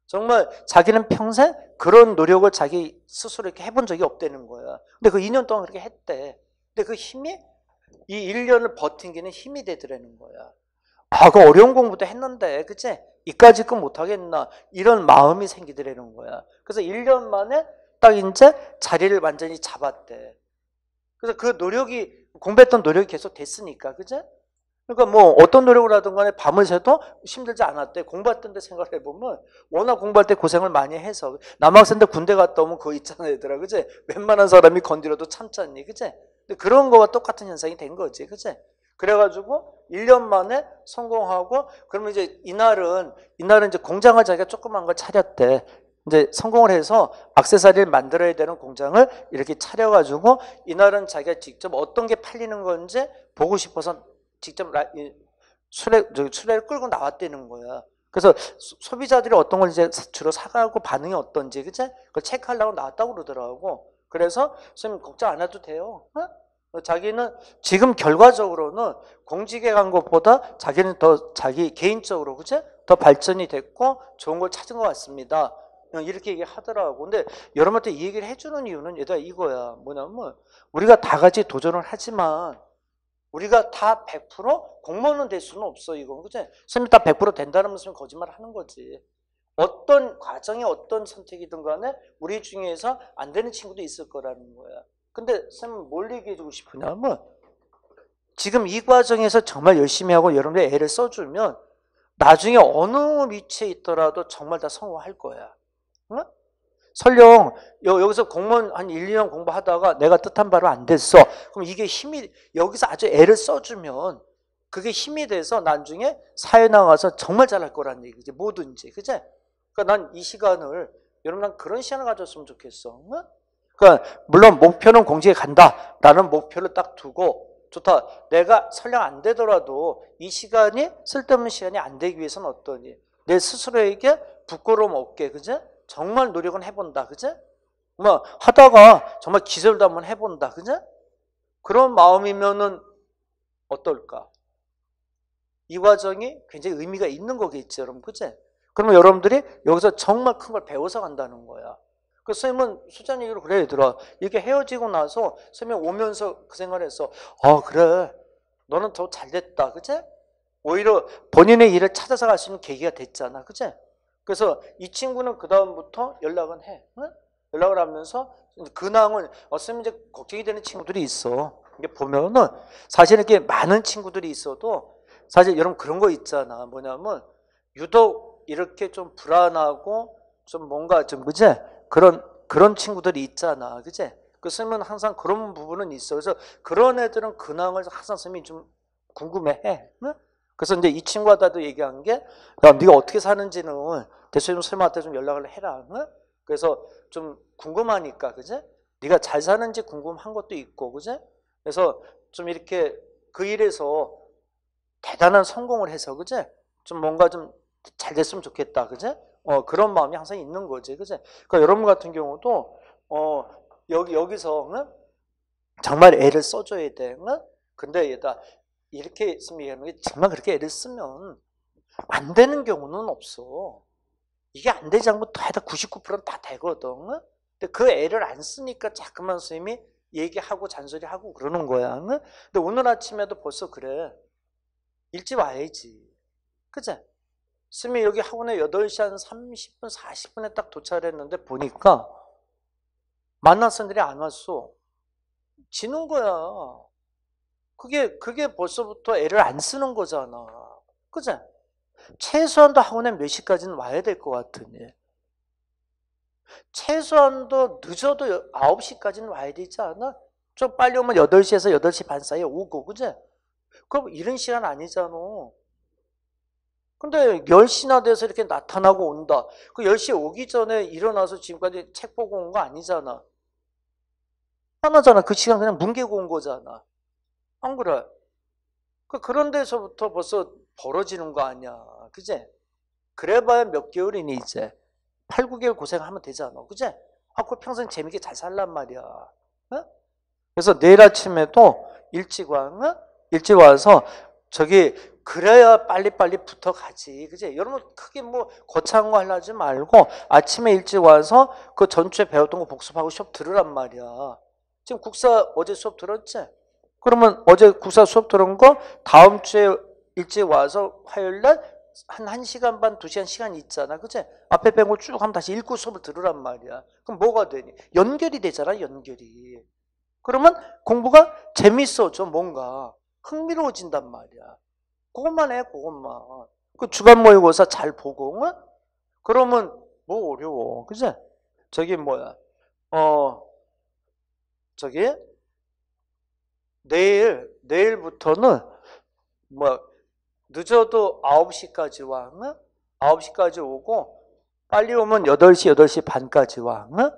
S1: 정말 자기는 평생 그런 노력을 자기 스스로 이렇게 해본 적이 없다는 거야. 근데 그 2년 동안 그렇게 했대. 근데 그 힘이 이 1년을 버틴 기는 힘이 되더라는 거야. 아, 그 어려운 공부도 했는데, 그치? 이까지끔 못하겠나? 이런 마음이 생기더라는 거야. 그래서 1년 만에 딱 이제 자리를 완전히 잡았대. 그래서 그 노력이, 공부했던 노력이 계속 됐으니까, 그치? 그러니까 뭐 어떤 노력을 하든 간에 밤을 새도 힘들지 않았대. 공부했던 데 생각을 해보면 워낙 공부할 때 고생을 많이 해서 남학생들 군대 갔다 오면 그거 있잖아 얘들아. 그제 웬만한 사람이 건드려도 참잖니. 그제 근데 그런 거와 똑같은 현상이 된 거지. 그제 그래가지고 1년 만에 성공하고 그러면 이제 이날은 이날은 이제 공장을 자기가 조그만 걸 차렸대. 이제 성공을 해서 악세사리를 만들어야 되는 공장을 이렇게 차려가지고 이날은 자기가 직접 어떤 게 팔리는 건지 보고 싶어서 직접 라, 수레, 수레를 끌고 나왔다는 거야. 그래서 소, 비자들이 어떤 걸 이제 주로 사가고 반응이 어떤지 그치? 그걸 체크하려고 나왔다고 그러더라고. 그래서 선생님 걱정 안 해도 돼요. 어? 어, 자기는 지금 결과적으로는 공직에 간 것보다 자기는 더 자기 개인적으로 그제 더 발전이 됐고 좋은 걸 찾은 것 같습니다. 어, 이렇게 얘기하더라고. 근데 여러분한테 이 얘기를 해주는 이유는 얘들아 이거야. 뭐냐면 우리가 다 같이 도전을 하지만 우리가 다 100% 공무원은 될 수는 없어 이건 그치? 선생님 다100% 된다는 말씀 거짓말 하는 거지. 어떤 과정이 어떤 선택이든 간에 우리 중에서 안 되는 친구도 있을 거라는 거야. 근데 쌤은 뭘 얘기해주고 싶으냐면 지금 이 과정에서 정말 열심히 하고 여러분들 애를 써주면 나중에 어느 위치에 있더라도 정말 다 성공할 거야. 응? 설령 여, 기서 공무원 한 1, 2년 공부하다가 내가 뜻한 바로 안 됐어. 그럼 이게 힘이 여기서 아주 애를 써주면 그게 힘이 돼서 나중에 사회 나가서 정말 잘할 거라는 얘기지. 뭐든지. 그제? 그러니까 난 이 시간을 여러분 난 그런 시간을 가졌으면 좋겠어. 응? 그러니까 물론 목표는 공직에 간다라는 목표를 딱 두고 좋다. 내가 설령 안 되더라도 이 시간이 쓸데없는 시간이 안 되기 위해서는 어떠니? 내 스스로에게 부끄러움 없게 그제 정말 노력은 해본다 그제 뭐 하다가 정말 기절도 한번 해본다 그제 그런 마음이면은 어떨까? 이 과정이 굉장히 의미가 있는 거겠죠, 여러분, 그제? 그러면 여러분들이 여기서 정말 큰 걸 배워서 간다는 거야. 그 선생님은 수잔 얘기를 그래 얘들아 이렇게 헤어지고 나서 선생님 오면서 그 생각을 했어 어 그래 너는 더 잘됐다 그치? 오히려 본인의 일을 찾아서 갈 수 있는 계기가 됐잖아 그치? 그래서 이 친구는 그 다음부터 연락은 해 응? 연락을 하면서 근황은 선생님 어, 이제 걱정이 되는 친구들이 있어 이게 보면은 사실 이렇게 많은 친구들이 있어도 사실 여러분 그런 거 있잖아 뭐냐면 유독 이렇게 좀 불안하고 좀 뭔가 좀 그제 그런 그런 친구들이 있잖아, 그지? 그 스님은 항상 그런 부분은 있어. 그래서 그런 애들은 근황을 항상 스님이 좀 궁금해해. 응? 그래서 이제 이 친구와 나도 얘기한 게, 야, 네가 어떻게 사는지는 대체 좀 스님한테 좀 연락을 해라. 응? 그래서 좀 궁금하니까, 그지? 네가 잘 사는지 궁금한 것도 있고, 그지? 그래서 좀 이렇게 그 일에서 대단한 성공을 해서, 그지? 좀 뭔가 좀 잘 됐으면 좋겠다, 그지? 어, 그런 마음이 항상 있는 거지. 그죠? 그러니까 여러분 같은 경우도, 어, 여기, 여기서, 응? 정말 애를 써줘야 돼. 응? 근데 얘다 이렇게 얘기하는 정말 그렇게 애를 쓰면 안 되는 경우는 없어. 이게 안 되지 않고 다 99%는 다 되거든. 응? 근데 그 애를 안 쓰니까 자꾸만 선생님이 얘기하고 잔소리하고 그러는 거야. 응? 근데 오늘 아침에도 벌써 그래. 일찍 와야지. 그죠? 쌤이 여기 학원에 8시 한 30분, 40분에 딱 도착했는데 을 보니까 만난 사람들이 안 왔어. 지는 거야. 그게, 그게 벌써부터 애를 안 쓰는 거잖아. 그지? 최소한도 학원에 몇 시까지는 와야 될 것 같으니. 최소한도 늦어도 9시까지는 와야 되지 않아? 좀 빨리 오면 8시에서 8시 반 사이에 오고, 그제? 그럼 이런 시간 아니잖아. 근데 10시나 돼서 이렇게 나타나고 온다. 그 10시에 오기 전에 일어나서 지금까지 책 보고 온 거 아니잖아. 하나잖아. 그 시간 그냥 뭉개고 온 거잖아. 안 그래? 그 그런 데서부터 벌써 벌어지는 거 아니야. 그제? 그래봐야 몇 개월이니 이제. 8, 9개월 고생하면 되잖아. 그제? 아, 그 평생 재밌게 잘 살란 말이야. 어? 그래서 내일 아침에도 일찍 와, 어? 일찍 와서 저기 그래야 빨리빨리 붙어가지. 그지? 여러분, 크게 뭐, 거창한 거 하려 지 말고, 아침에 일찍 와서 그 전주에 배웠던 거 복습하고 수업 들으란 말이야. 지금 국사 어제 수업 들었지? 그러면 어제 국사 수업 들은 거 다음 주에 일찍 와서 화요일 날 한 1시간 반, 2시간 시간 있잖아. 그지 앞에 뺀걸쭉 하면 다시 읽고 수업을 들으란 말이야. 그럼 뭐가 되니? 연결이 되잖아, 연결이. 그러면 공부가 재밌어져, 뭔가. 흥미로워진단 말이야. 그것만 해, 그것만. 그 주간 모의고사 잘 보고, 응? 그러면 뭐 어려워, 그지? 저기 뭐야, 어, 저기, 내일, 내일부터는, 뭐, 늦어도 9시까지 와, 응? 9시까지 오고, 빨리 오면 8시, 8시 반까지 와, 응?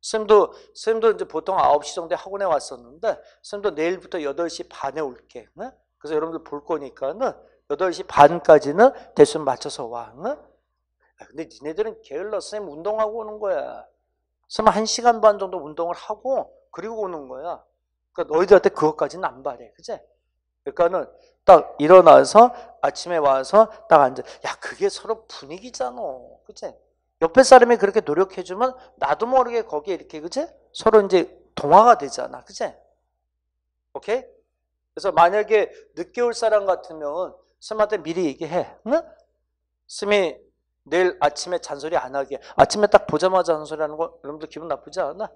S1: 쌤도, 쌤도 이제 보통 9시 정도에 학원에 왔었는데, 쌤도 내일부터 8시 반에 올게, 응? 그래서 여러분들 볼 거니까는 8시 반까지는 대수는 맞춰서 와. 응? 아, 근데 니네들은 게을러. 선생님 운동하고 오는 거야. 선생님 한 시간 반 정도 운동을 하고 그리고 오는 거야. 그러니까 너희들한테 그것까지는 안 바래. 그제? 그러니까는 딱 일어나서 아침에 와서 딱 앉아. 야, 그게 서로 분위기잖아. 그제? 옆에 사람이 그렇게 노력해주면 나도 모르게 거기에 이렇게, 그제? 서로 이제 동화가 되잖아. 그제? 오케이? 그래서 만약에 늦게 올 사람 같으면 스님한테 미리 얘기해. 응? 스님이 내일 아침에 잔소리 안 하게. 아침에 딱 보자마자 잔소리 하는 거 여러분들 기분 나쁘지 않아?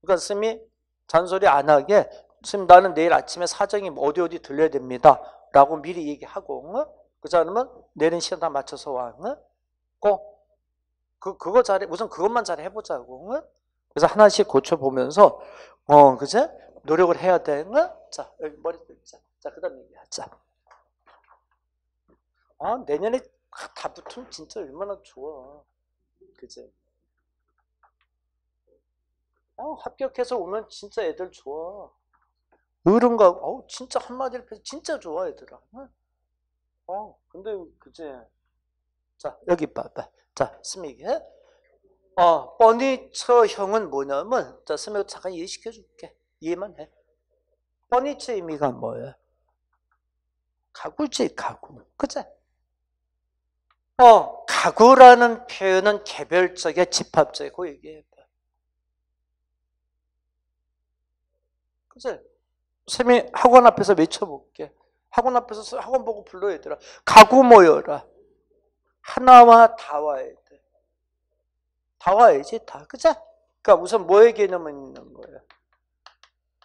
S1: 그러니까 스님이 잔소리 안 하게 스님 나는 내일 아침에 사정이 뭐 어디 어디 들려야 됩니다. 라고 미리 얘기하고 응? 그 사람은 내린 시간 다 맞춰서 와. 응? 꼭 그, 그거 잘해. 우선 그것만 잘 해보자고. 응? 그래서 하나씩 고쳐보면서, 어, 그제? 노력을 해야 돼. 응? 자, 여기 머리 들자. 자, 그 다음 얘기하자. 아, 내년에 다 붙으면 진짜 얼마나 좋아. 그지? 아, 합격해서 오면 진짜 애들 좋아. 어른과, 어우, 진짜 한마디로 해서 진짜 좋아, 애들아. 어, 근데, 그지? 자, 여기 봐봐. 자, 스미기. 어, 뻔니 처형은 뭐냐면, 자, 스미기 잠깐 이해시켜줄게. 이해만 해. 버니처 의미가 뭐예요? 가구지 가구 그치? 어 가구라는 표현은 개별적이야 집합적이고 얘기해 그치? 쌤이 학원 앞에서 외쳐볼게 학원 앞에서 학원 보고 불러 얘들라 가구 모여라 하나와 다 와야 돼. 다 와야지 다. 그죠? 그니까 우선 뭐의 개념은 있는 거예요?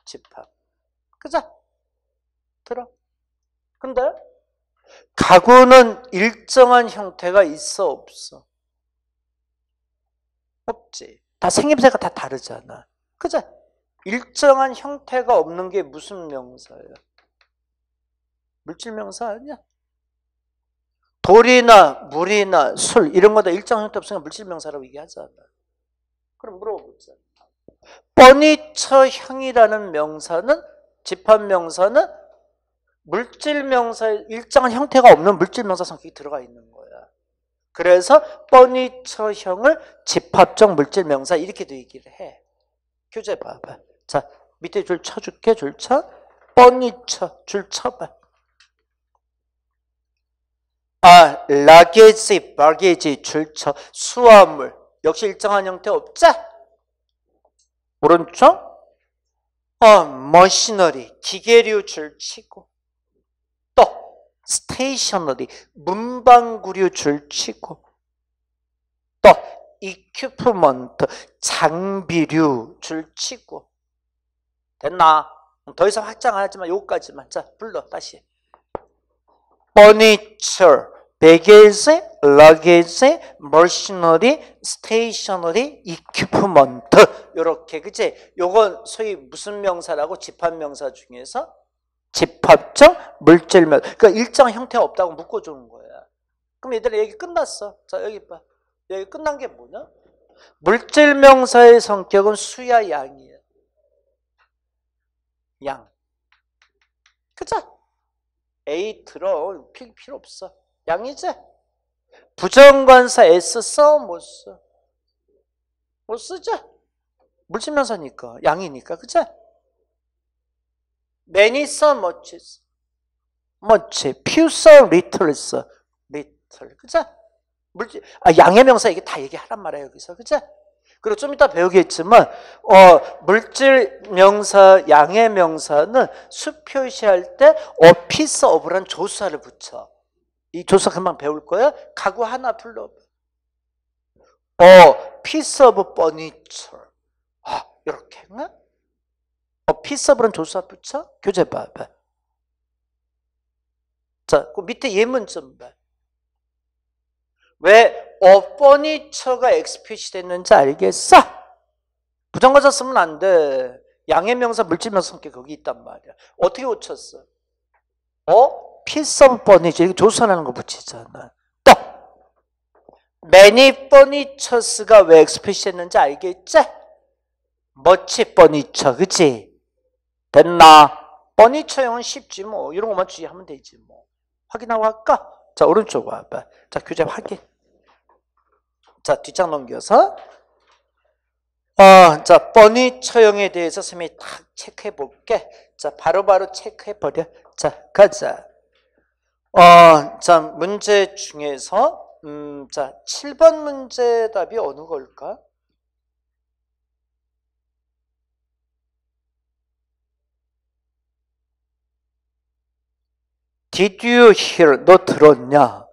S1: 집합. 그죠 들어. 근데 가구는 일정한 형태가 있어 없어? 없지. 다 생김새가 다 다르잖아. 그자 일정한 형태가 없는 게 무슨 명사예요? 물질 명사 아니야? 돌이나 물이나 술 이런 거 다 일정한 형태 없으니 물질 명사라고 얘기하잖아. 그럼 물어보자. 뻔히처 향이라는 명사는 집합명사는 물질명사의 일정한 형태가 없는 물질명사 성격이 들어가 있는 거야. 그래서 뻔히처형을 집합적 물질명사 이렇게도 얘기를 해. 교재 봐봐. 자, 밑에 줄 쳐줄게, 줄 쳐. 뻔히처, 줄 쳐봐. 아, 라게지, 바게지, 줄쳐, 수화물. 역시 일정한 형태 없자? 오른쪽, 어, 머신너리, 기계류 줄치고 또 스테이셔너리, 문방구류 줄치고 또 이큐프먼트, 장비류 줄치고 됐나? 더 이상 확장 안 하지만 요까지만 자 불러 다시 버니 r 베개세, 러게세, 머신너리, 스테이셔너리, 이큐프먼트 요렇게 그치? 요건 소위 무슨 명사라고 집합명사 중에서 집합적 물질명 그러니까 일정 형태 가 없다고 묶어주는 거야. 그럼 얘들아 여기 끝났어. 자 여기 봐. 여기 끝난 게 뭐냐? 물질명사의 성격은 수야 양이야. 양. 그죠? A 들어 필요 없어. 양이지? 부정관사 S 써? 못 써? 못 쓰죠? 물질명사니까 양이니까 그치? Many so much, much, few so little, so little, 그치? 물, 아, 양의 명사 이게 다 얘기하란 말이에 여기서 그치? 그리고 좀 이따 배우겠지만 어, 물질 명사, 양의 명사는 수표시할 때 어피스 어브란 조사를 붙여. 이 조사 금방 배울 거야. 가구 하나 불러. 어, 피스 오브 퍼니처. 이렇게 응? 어, 피서브는 조사 붙여 교재 봐봐. 자, 그 밑에 예문좀 봐. 왜 어퍼니처가 엑스피시 됐는지 알겠어? 부정과자 쓰면 안 돼. 양의 명사 물질명사 성격 거기 있단 말이야. 어떻게 고쳤어? 어? 피서브 버니처 조선하는 거 붙이잖아. 또 many f u 가왜 엑스피시 됐는지 알겠지? 멋지 뻔히쳐 그치? 됐나? 뻔히쳐용은 쉽지 뭐 이런 것만 주의하면 되지 뭐 확인하고 할까? 자 오른쪽 와봐 자 교재 확인 자 뒷장 넘겨서 어, 자뻔히쳐용에 대해서 선생님이 딱 체크해 볼게 자바로 바로 체크해 버려 자 가자 어, 자 문제 중에서 음, 자 7번 문제 답이 어느 걸까? Did you hear? 너 들었냐?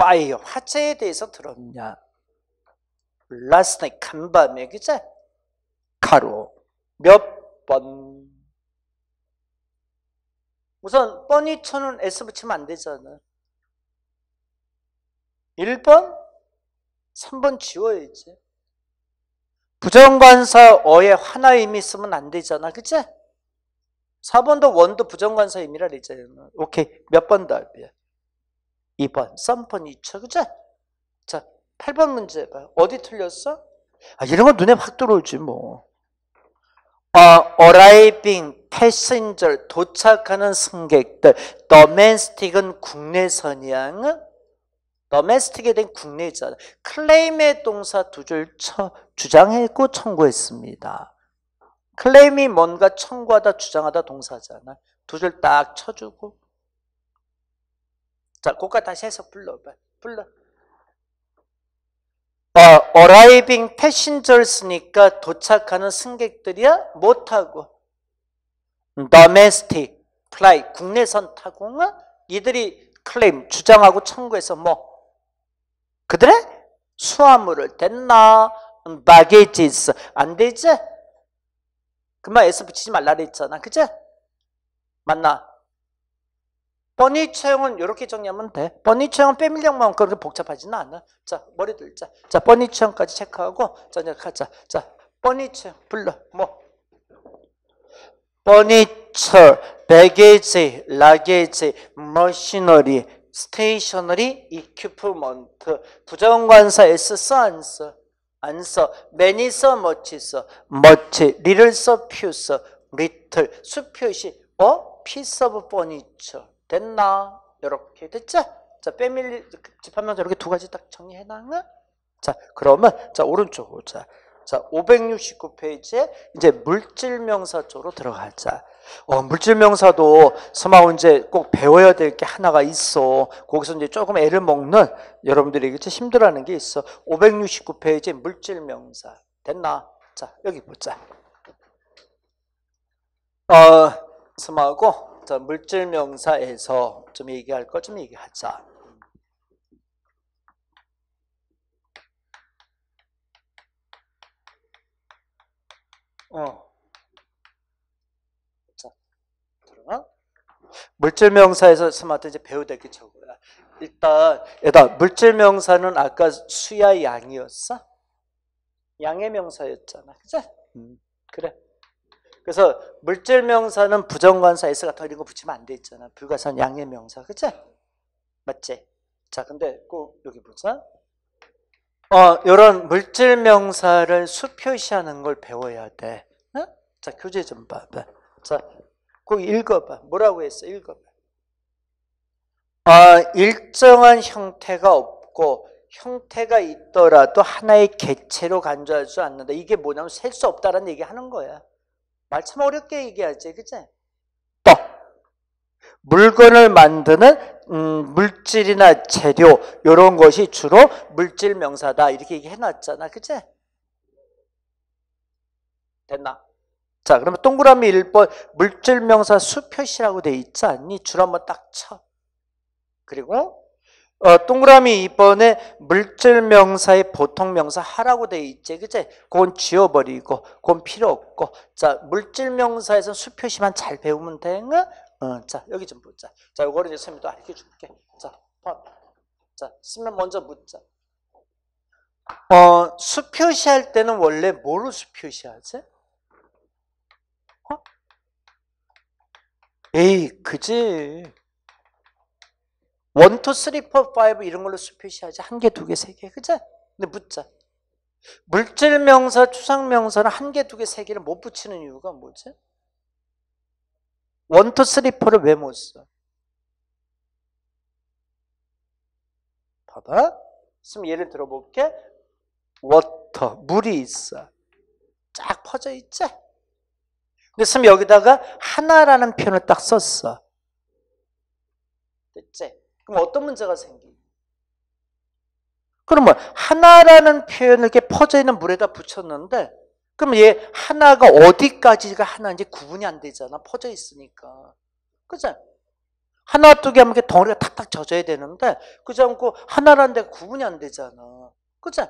S1: f i 화제에 대해서 들었냐? Last night, 간밤에, 그제? 가로. 몇 번? 우선, 뻔히 쳐는 S 붙이면 안 되잖아. 1번? 3번 지워야지. 부정관사 어에 하나 의미 으면안 되잖아. 그치? 4번도 원도 부정관사입니다. 의미라 이제 오케이. 몇 번 더 할게요. 2번. 썸번 2초. 그죠? 자, 8번 문제 봐요. 어디 틀렸어? 아, 이런 건 눈에 확 들어오지 뭐. 어, arriving, passenger, 도착하는 승객들, domestic은 국내선이야. domestic에 대한 국내잖아. 클레임의 동사 두줄 주장했고 청구했습니다. 클레임이 뭔가 청구하다 주장하다 동사잖아. 두 줄 딱 쳐주고 자, 고가 다시 해석 불러봐. 불러. 어, arriving passengers니까 도착하는 승객들이야 못하고 domestic flight 국내선 타공은 이들이 클레임 주장하고 청구해서 뭐 그들의 수화물을 됐나 baggages 안 되지? 그만 S 붙이지 말라 그랬잖아. 그치? 맞나? 버니 체형은 이렇게 정리하면 돼. 버니 체형은 빼밀량만 그렇게 복잡하지는 않아. 자, 머리 들자. 자, 버니 체형까지 체크하고 자, 이제 가자. 자, 버니 체형 불러. 뭐? 버니 r n i t u r e baggage, luggage, m a c 부정관사 S 써, 안 써? 안서 매니서 y 써, 서 u c 리를서 퓨서 리틀 수표시, 어? 피 i e c e of 됐나? 이렇게 됐죠? 자, 패밀리, 집합명사 이렇게 두 가지 딱 정리해놨나? 자, 그러면, 자, 오른쪽, 자, 자, 569페이지에 이제 물질명사쪽으로 들어가자. 어, 물질명사도 스마우 제꼭 배워야 될 게 하나가 있어. 거기서 이제 조금 애를 먹는 여러분들이 이제 힘들어하는 게 있어. 569페이지 물질명사. 됐나? 자, 여기 보자. 어, 스마우고, 자, 물질명사에서 좀 얘기할 거 좀 얘기하자. 어. 자, 들어가. 물질명사에서 스마트 이제 배우되기 저거야. 일단 에다 물질명사는 아까 수야 양이었어? 양의 명사였잖아, 그죠? 음. 그래. 그래서 물질명사는 부정관사 s 같은 거 이런 거 붙이면 안 돼 있잖아. 불가사 양의 명사, 그죠? 맞지? 자, 근데 꼭 여기 보자. 어, 이런 물질 명사를 수표시하는 걸 배워야 돼. 어? 자, 교재 좀 봐봐. 자, 꼭 읽어봐. 뭐라고 했어? 읽어봐. 어, 일정한 형태가 없고 형태가 있더라도 하나의 개체로 간주하지 않는다. 이게 뭐냐면 셀 수 없다라는 얘기 하는 거야. 말 참 어렵게 얘기하지, 그치? 물건을 만드는 음, 물질이나 재료 이런 것이 주로 물질 명사다 이렇게 해놨잖아 그치? 됐나? 자 그러면 동그라미 1번 물질 명사 수표시라고 돼 있지 않니? 줄 한번 딱 쳐 그리고 어, 동그라미 2번에 물질 명사의 보통 명사 하라고 돼 있지 그치? 그건 지워버리고 그건 필요 없고 자 물질 명사에서 수표시만 잘 배우면 되는 어, 자, 여기 좀 묻자. 자, 요거를 이제 선생님이 또 알려 줄게. 자, 번. 자, 쓰면 먼저 묻자. 어, 수 표시할 때는 원래 뭐로 수 표시하지? 어? 에이, 그지. 1, 2, 3, 4, 5 이런 걸로 수 표시하지. 한 개, 두 개, 세 개. 그지? 근데 묻자. 물질 명사, 추상 명사는 한 개, 두 개, 세 개를 못 붙이는 이유가 뭐지? 원투 쓰리 포를 왜 못 써? 봐봐. 지금 예를 들어볼게. 워터, 물이 있어. 쫙 퍼져 있지? 근데 지금 여기다가 하나라는 표현을 딱 썼어. 됐지? 그럼 어떤 문제가 생기? 그러면 하나라는 표현을 이렇게 퍼져 있는 물에다 붙였는데 그럼 얘 하나가 어디까지가 하나인지 구분이 안 되잖아. 퍼져 있으니까. 그죠? 하나 두 개 하면 이렇게 덩어리가 탁탁 젖어야 되는데 그지 않고 하나라는 데가 구분이 안 되잖아. 그죠?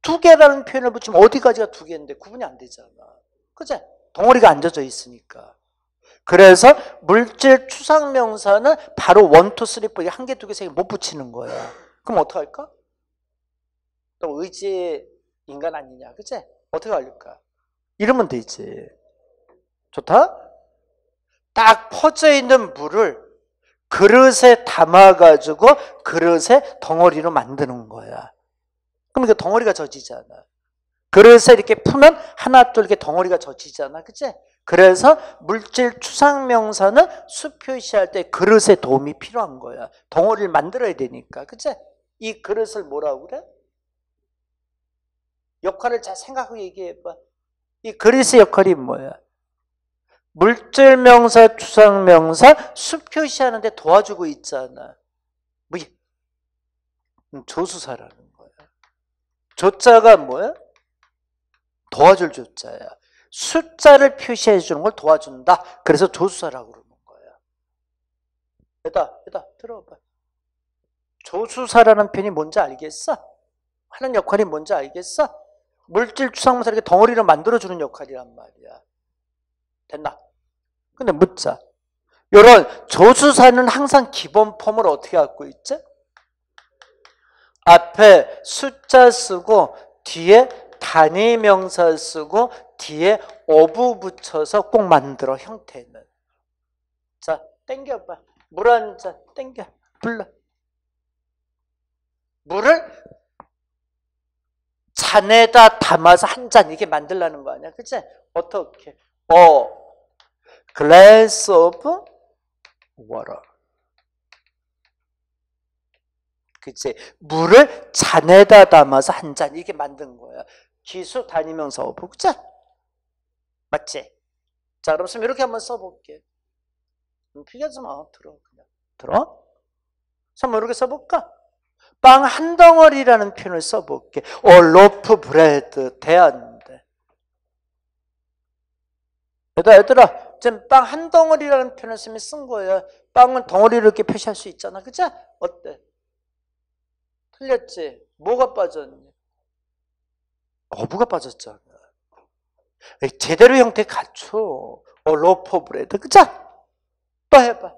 S1: 두 개라는 표현을 붙이면 어디까지가 두 개인데 구분이 안 되잖아. 그죠? 덩어리가 안 젖어 있으니까. 그래서 물질 추상 명사는 바로 원투 쓰리 포한 개, 두 개, 세 개 못 붙이는 거야. 그럼 어떡할까? 또 의지 인간 아니냐, 그치? 어떻게 알릴까? 이러면 되지. 좋다? 딱 퍼져 있는 물을 그릇에 담아가지고 그릇에 덩어리로 만드는 거야. 그럼 그 덩어리가 젖이잖아. 그릇에 이렇게 푸면 하나 또 이렇게 덩어리가 젖이잖아. 그치? 그래서 물질 추상명사는 수 표시할 때 그릇의 도움이 필요한 거야. 덩어리를 만들어야 되니까. 그치? 이 그릇을 뭐라고 그래? 역할을 잘 생각하고 얘기해봐. 이 그리스 역할이 뭐야? 물질 명사, 추상 명사, 수표시하는데 도와주고 있잖아. 뭐 음, 조수사라는 거야. 조자가 뭐야? 도와줄 조자야. 숫자를 표시해 주는 걸 도와준다. 그래서 조수사라고 그러는 거야. 얘다, 얘다, 들어봐. 조수사라는 편이 뭔지 알겠어? 하는 역할이 뭔지 알겠어? 물질 추상문사를 이렇게 덩어리를 만들어주는 역할이란 말이야. 됐나? 근데 묻자. 이런 저수사는 항상 기본 폼을 어떻게 갖고 있지? 앞에 숫자 쓰고 뒤에 단위 명사 쓰고 뒤에 어부 붙여서 꼭 만들어 형태는 자 땡겨봐 물한잔 땡겨 불러 물을 잔에다 담아서 한 잔 이게 렇 만들라는 거 아니야? 그치? 어떻게? 어, glass of water. 그치? 물을 잔에다 담아서 한 잔 이게 렇 만든 거야. 기수 다니면서 오브. 그치? 맞지? 자, 그럼 선 이렇게 한번 써볼게. 필요하지 마. 들어, 그냥. 들어? 선물 이렇게 써볼까? 빵한 덩어리라는 표현을 써볼게. A loaf bread, 대한데. 얘들아, 얘들아, 지금 빵 한 덩어리라는 표현을 쓰면 쓴 거예요. 빵은 덩어리로 이렇게 표시할 수 있잖아. 그치? 어때? 틀렸지? 뭐가 빠졌니? 어부가 빠졌잖아. 제대로 형태 갖춰. 어, 로퍼 브레드. 그쵸? 또 해봐.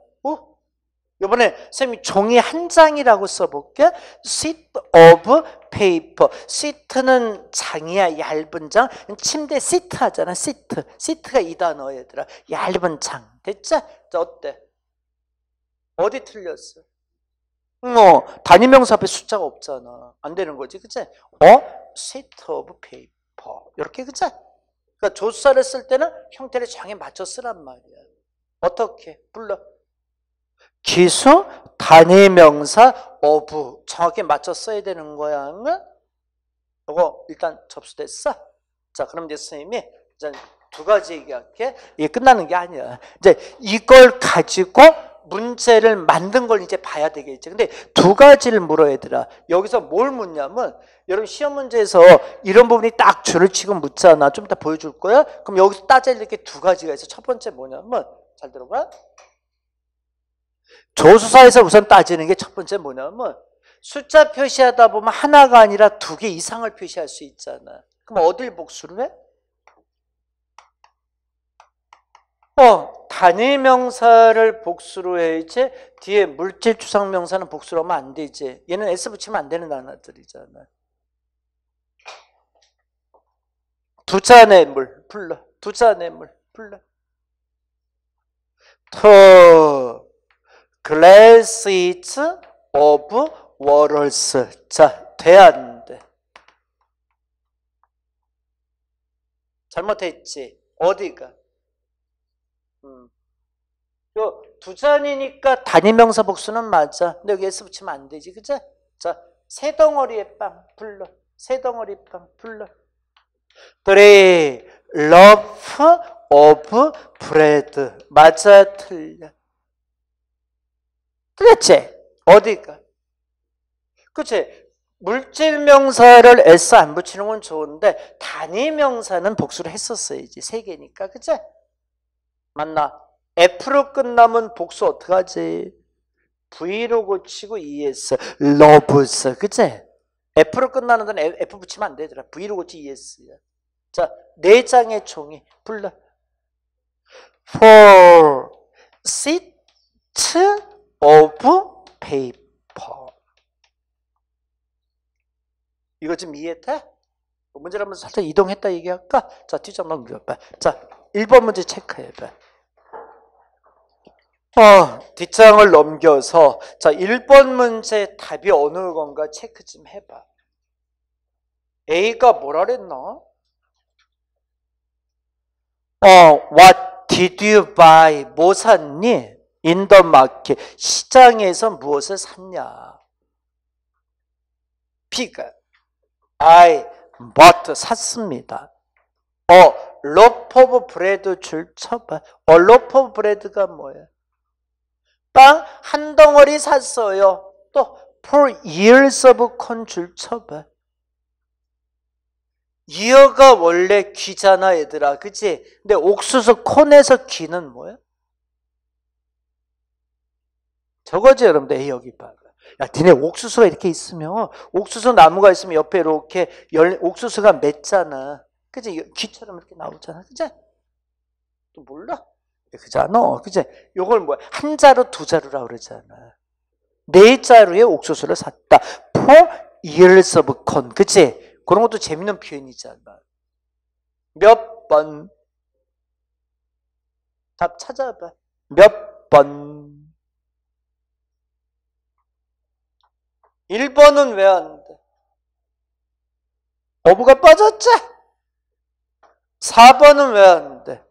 S1: 이번에 선생님이 종이 한 장이라고 써볼게. sheet of paper. sheet는 장이야, 얇은 장. 침대 시트 하잖아, 시트. 시트가 이 단어 얘들아. 얇은 장. 됐지? 자, 어때? 어디 틀렸어? 어, 단위명사 앞에 숫자가 없잖아. 안 되는 거지, 그치? 어? sheet of paper. 이렇게, 그치? 그러니까 조사를 쓸 때는 형태를 장에 맞춰 쓰란 말이야. 어떻게? 불러. 기수, 단위 명사, 어부. 정확히 맞춰 써야 되는 거야. 이거 일단 접수됐어. 자, 그럼 이제 선생님이 이제 두 가지 얘기할게. 이게 끝나는 게 아니야. 이제 이걸 가지고 문제를 만든 걸 이제 봐야 되겠지. 근데 두 가지를 물어야 되라. 여기서 뭘 묻냐면, 여러분 시험 문제에서 이런 부분이 딱 줄을 치고 묻잖아. 좀 이따 보여줄 거야. 그럼 여기서 따져야 될 게 두 가지가 있어. 첫 번째 뭐냐면, 잘 들어봐. 조수사에서 우선 따지는 게 첫 번째 뭐냐면 숫자 표시하다 보면 하나가 아니라 두 개 이상을 표시할 수 있잖아. 그럼 어딜 복수를 해? 어, 단일 명사를 복수로 해야지 뒤에 물질 추상 명사는 복수로 하면 안 되지. 얘는 s 붙이면 안 되는 단어들이잖아. 두 잔의 물 불러. 두 잔의 물 불러. 토 Glasses of w a t e s 자, 돼야 는데 잘못했지. 어디가? 음. 요두 잔이니까 단위명사 복수는 맞아. 근데 여기 S 붙이면 안 되지, 그죠? 자, 세 덩어리의 빵 불러. 세 덩어리 빵 불러. t love of bread. 맞아, 틀려. 도대체 어디일까? 그치? 물질 명사를 S 안 붙이는 건 좋은데 단위 명사는 복수를 했었어야지 세 개니까 그치? 맞나? F로 끝나면 복수 어떡하지? V로 고치고 ES 러브스 그치? F로 끝나는 건는 F, F 붙이면 안 되더라 V로 고치 ES야 자, 네 장의 종이 불러 For sit of paper. 이거 지금 이해돼? 문제를 한번 살짝 이동했다 얘기할까? 자, 뒤쪽 넘겨봐. 자, 1번 문제 체크해봐. 어, 뒷장을 넘겨서 자 1번 문제 답이 어느 건가 체크 좀 해봐. A가 뭐라 그랬나? 어, what did you buy? 뭐 샀니? 인더마켓 시장에서 무엇을 샀냐? P가 I bought 샀습니다. 어, loaf of bread 줄 쳐봐. 어, loaf of bread가 뭐야? 빵 한 덩어리 샀어요. 또 for years of corn 줄 쳐봐. 이어가 원래 귀잖아 얘들아 그치? 근데 옥수수 콘에서 귀는 뭐야? 저거지 여러분들. 에이어기 바 야, 니네 옥수수가 이렇게 있으면, 옥수수 나무가 있으면 옆에 이렇게 열, 옥수수가 맺잖아. 그지? 귀처럼 이렇게 나오잖아. 그지? 또 몰라? 그잖아. 그지? 요걸 뭐야? 한 자루, 두 자루라고 그러잖아. 네 자루에 옥수수를 샀다. For years of corn. 그치? 그런 것도 재밌는 표현이잖아. 몇 번. 답 찾아봐. 몇 번. 1번은 왜 왔는데? 어부가 빠졌지? 4번은 왜 왔는데?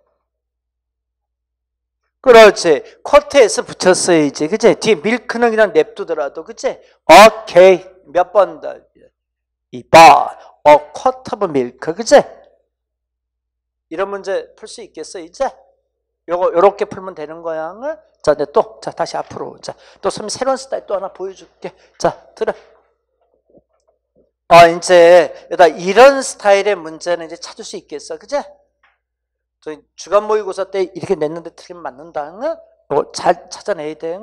S1: 그렇지. 커트에서 붙였어 이제. 그치? 뒤에 밀크는 그냥 냅두더라도. 그치? 오케이. 몇 번 더? 이번 어, 컷 오브 밀크. 그치? 이런 문제 풀 수 있겠어, 이제? 요거 요렇게 풀면 되는 거야. 자, 이제 또, 자, 다시 앞으로. 자, 또 새로운 스타일 또 하나 보여줄게. 자, 들어. 아, 이제, 여다 이런 스타일의 문제는 이제 찾을 수 있겠어. 그제? 저희 주간 모의고사 때 이렇게 냈는데 틀림 맞는다. 응? 어, 잘 찾아내야 돼.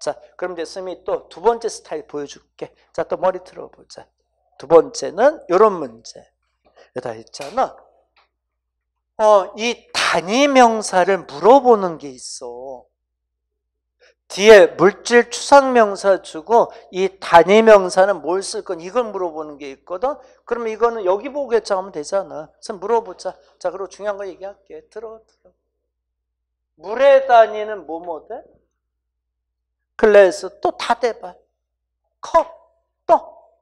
S1: 자, 그럼 이제 선이또 두 번째 스타일 보여줄게. 자, 또 머리 들어보자. 두 번째는 요런 문제. 여다 있잖아. 어, 이 단위 명사를 물어보는 게 있어. 뒤에 물질 추상 명사 주고 이 단위 명사는 뭘 쓸 건 이걸 물어보는 게 있거든. 그러면 이거는 여기 보겠죠 하면 되잖아. 그래서 물어보자. 자, 그리고 중요한 거 얘기할게. 들어, 들어. 물의 단위는 뭐뭐 돼? 클래스또 다 대봐. 컵, 또.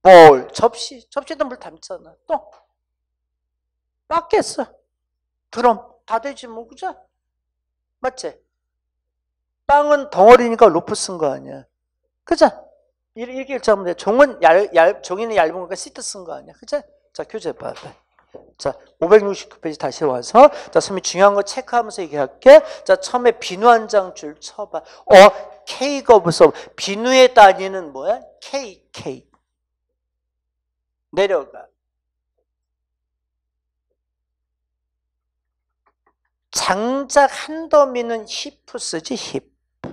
S1: 볼, 접시. 접시도 물 담잖아. 또. 맞겠어. 드럼 다 되지 뭐 그죠? 맞지? 빵은 덩어리니까 로프 쓴 거 아니야. 그죠? 이렇게 일자면 돼. 종은 얇, 얇, 종이는 얇은 거니까 시트 쓴 거 아니야. 그죠? 자, 교재 봐봐. 자, 569페이지 다시 와서. 자, 선생님 중요한 거 체크하면서 얘기할게. 자, 처음에 비누 한 장 줄 쳐봐. 어, K가 없어. 비누의 단위는 뭐야? K, K. 내려가. 장작 한 더미는 히프 쓰지 히프.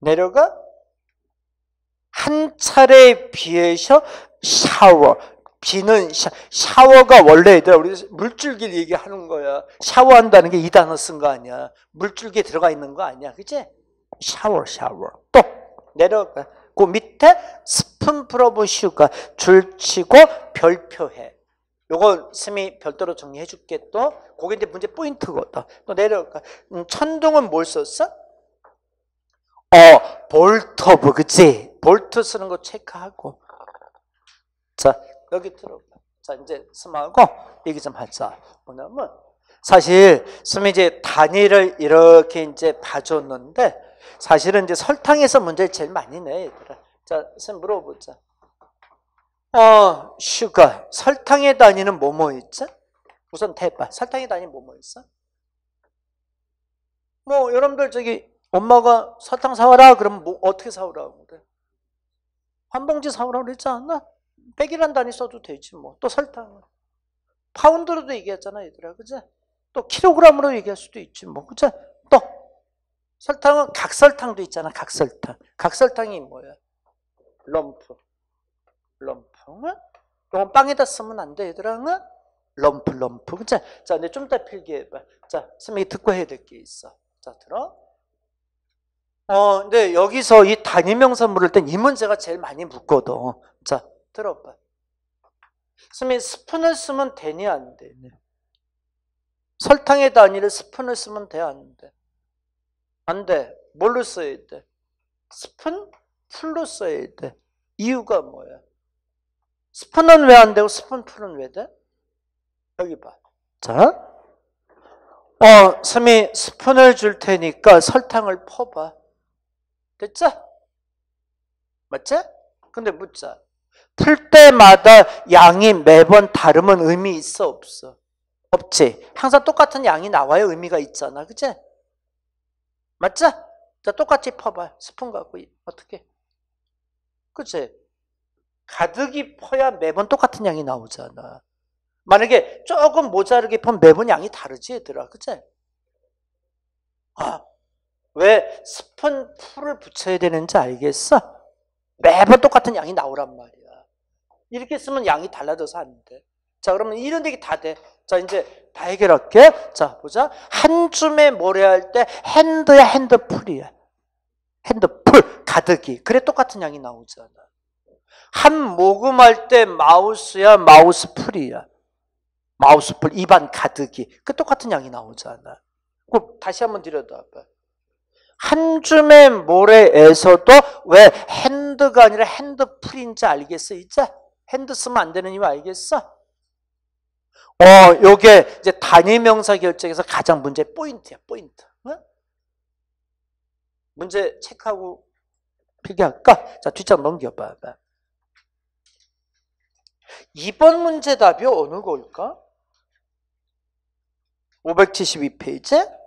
S1: 내려가 한차례 비해서 샤워. 비는 샤, 워가 원래 얘들아 우리 물줄기 얘기하는 거야. 샤워한다는 게 이 단어 쓴 거 아니야. 물줄기 들어가 있는 거 아니야. 그치? 샤워 샤워. 또 내려가 그 밑에 스푼 프로브 슈가 줄치고 별표해. 요거 스미 별도로 정리해 줄게 또 그게 이제 문제 포인트거든 또 내려올까 음, 천둥은 뭘 썼어? 어 볼터브 그치? 볼트 쓰는 거 체크하고 자 여기 들어가 자 이제 스마하고 얘기 좀 하자 뭐냐면 사실 스미 이제 단위를 이렇게 이제 봐줬는데 사실은 이제 설탕에서 문제 제일 많이 내 얘들아 자 스미 물어보자 어, 슈가 설탕에 다니는 뭐뭐 있죠 우선 대파 설탕에 다니는 뭐뭐 있어? 뭐 여러분들 저기 엄마가 설탕 사와라 그러면 뭐 어떻게 사오라고 그래? 한 봉지 사오라고 그랬지 않나? 백이란 단위 써도 되지 뭐또 설탕 파운드로도 얘기했잖아 얘들아 그지? 또 킬로그램으로 얘기할 수도 있지 뭐 그지? 또 설탕은 각설탕도 있잖아 각설탕 각설탕이 뭐야? 럼프 럼프 응? 이건 빵에다 쓰면 안 돼, 얘들아. 응? 럼프, 럼프. 그치? 자, 근데 좀 이따 필기해봐. 자, 선생님이 듣고 해야 될 게 있어. 자, 들어. 어, 근데 여기서 이 단위명사 물을 땐 이 문제가 제일 많이 묻거든. 자, 들어봐. 선생님, 스푼을 쓰면 되니, 안 되니? 설탕의 단위를 스푼을 쓰면 돼, 안 돼? 안 돼. 뭘로 써야 돼? 스푼? 풀로 써야 돼. 이유가 뭐야? 스푼은 왜 안 되고 스푼풀은 왜 돼? 여기 봐. 자. 어, 스미 스푼을 줄 테니까 설탕을 퍼봐. 됐죠? 맞지? 근데 묻자. 풀 때마다 양이 매번 다르면 의미 있어 없어? 없지. 항상 똑같은 양이 나와야 의미가 있잖아. 그치? 맞지? 자, 똑같이 퍼봐. 스푼 갖고 어떻게? 그치? 가득이 퍼야 매번 똑같은 양이 나오잖아. 만약에 조금 모자르게 퍼면 매번 양이 다르지, 얘들아. 그치? 아, 왜 스푼 풀을 붙여야 되는지 알겠어? 매번 똑같은 양이 나오란 말이야. 이렇게 쓰면 양이 달라져서 안 돼. 자, 그러면 이런 얘기 다 돼. 자, 이제 다 해결할게. 자, 보자. 한 줌에 모래할 때 핸드야, 핸드풀이야. 핸드풀, 가득이. 그래 똑같은 양이 나오잖아. 한 모금할 때 마우스야 마우스풀이야. 마우스풀 입안 가득이 그 똑같은 양이 나오잖아. 그 다시 한번 들여다봐. 한 줌의 모래에서도 왜 핸드가 아니라 핸드풀인지 알겠어 이제? 핸드 쓰면 안 되는 이유 알겠어? 어, 요게 이제 단위 명사 결정에서 가장 문제 포인트야, 포인트. 어? 문제 체크하고 필기할까? 자, 뒷장 넘겨봐. 2번 문제 답이 어느 거일까 572페이지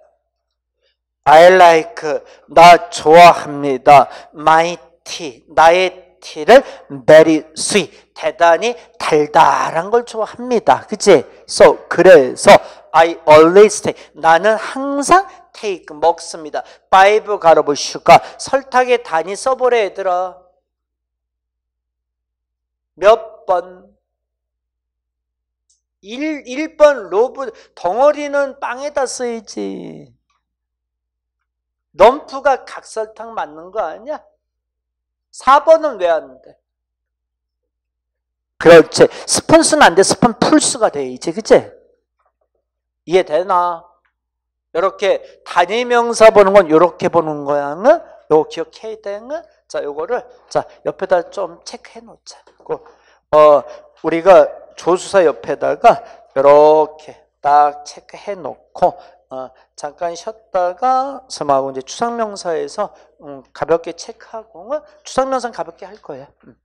S1: I like, 나 좋아합니다. My tea, 나의 tea를 very sweet, 대단히 달달한 걸 좋아합니다. 그치? So, 그래서 I always take, 나는 항상 take, 먹습니다. Five 가로브 슈가, 설탕의 단위 써보래 얘들아. 몇 번? 1, 1번 로브 덩어리는 빵에다 써야지. 넘프가 각설탕 맞는 거 아니야? 4번은 왜 안 돼? 그렇지. 스폰스는 안 돼. 스폰 풀스가 돼 이제 그치? 이해되나? 이렇게 단위명사 보는 건 이렇게 보는 거야. 응? 거 기억해야 돼. 응? 자, 요거를 자 옆에다 좀 체크해 놓자. 어, 우리가 조수사 옆에다가 이렇게 딱 체크해 놓고 어, 잠깐 쉬었다가 섬하고 이제 추상명사에서 음, 가볍게 체크하고 어, 추상명사 가볍게 할 거예요. 음.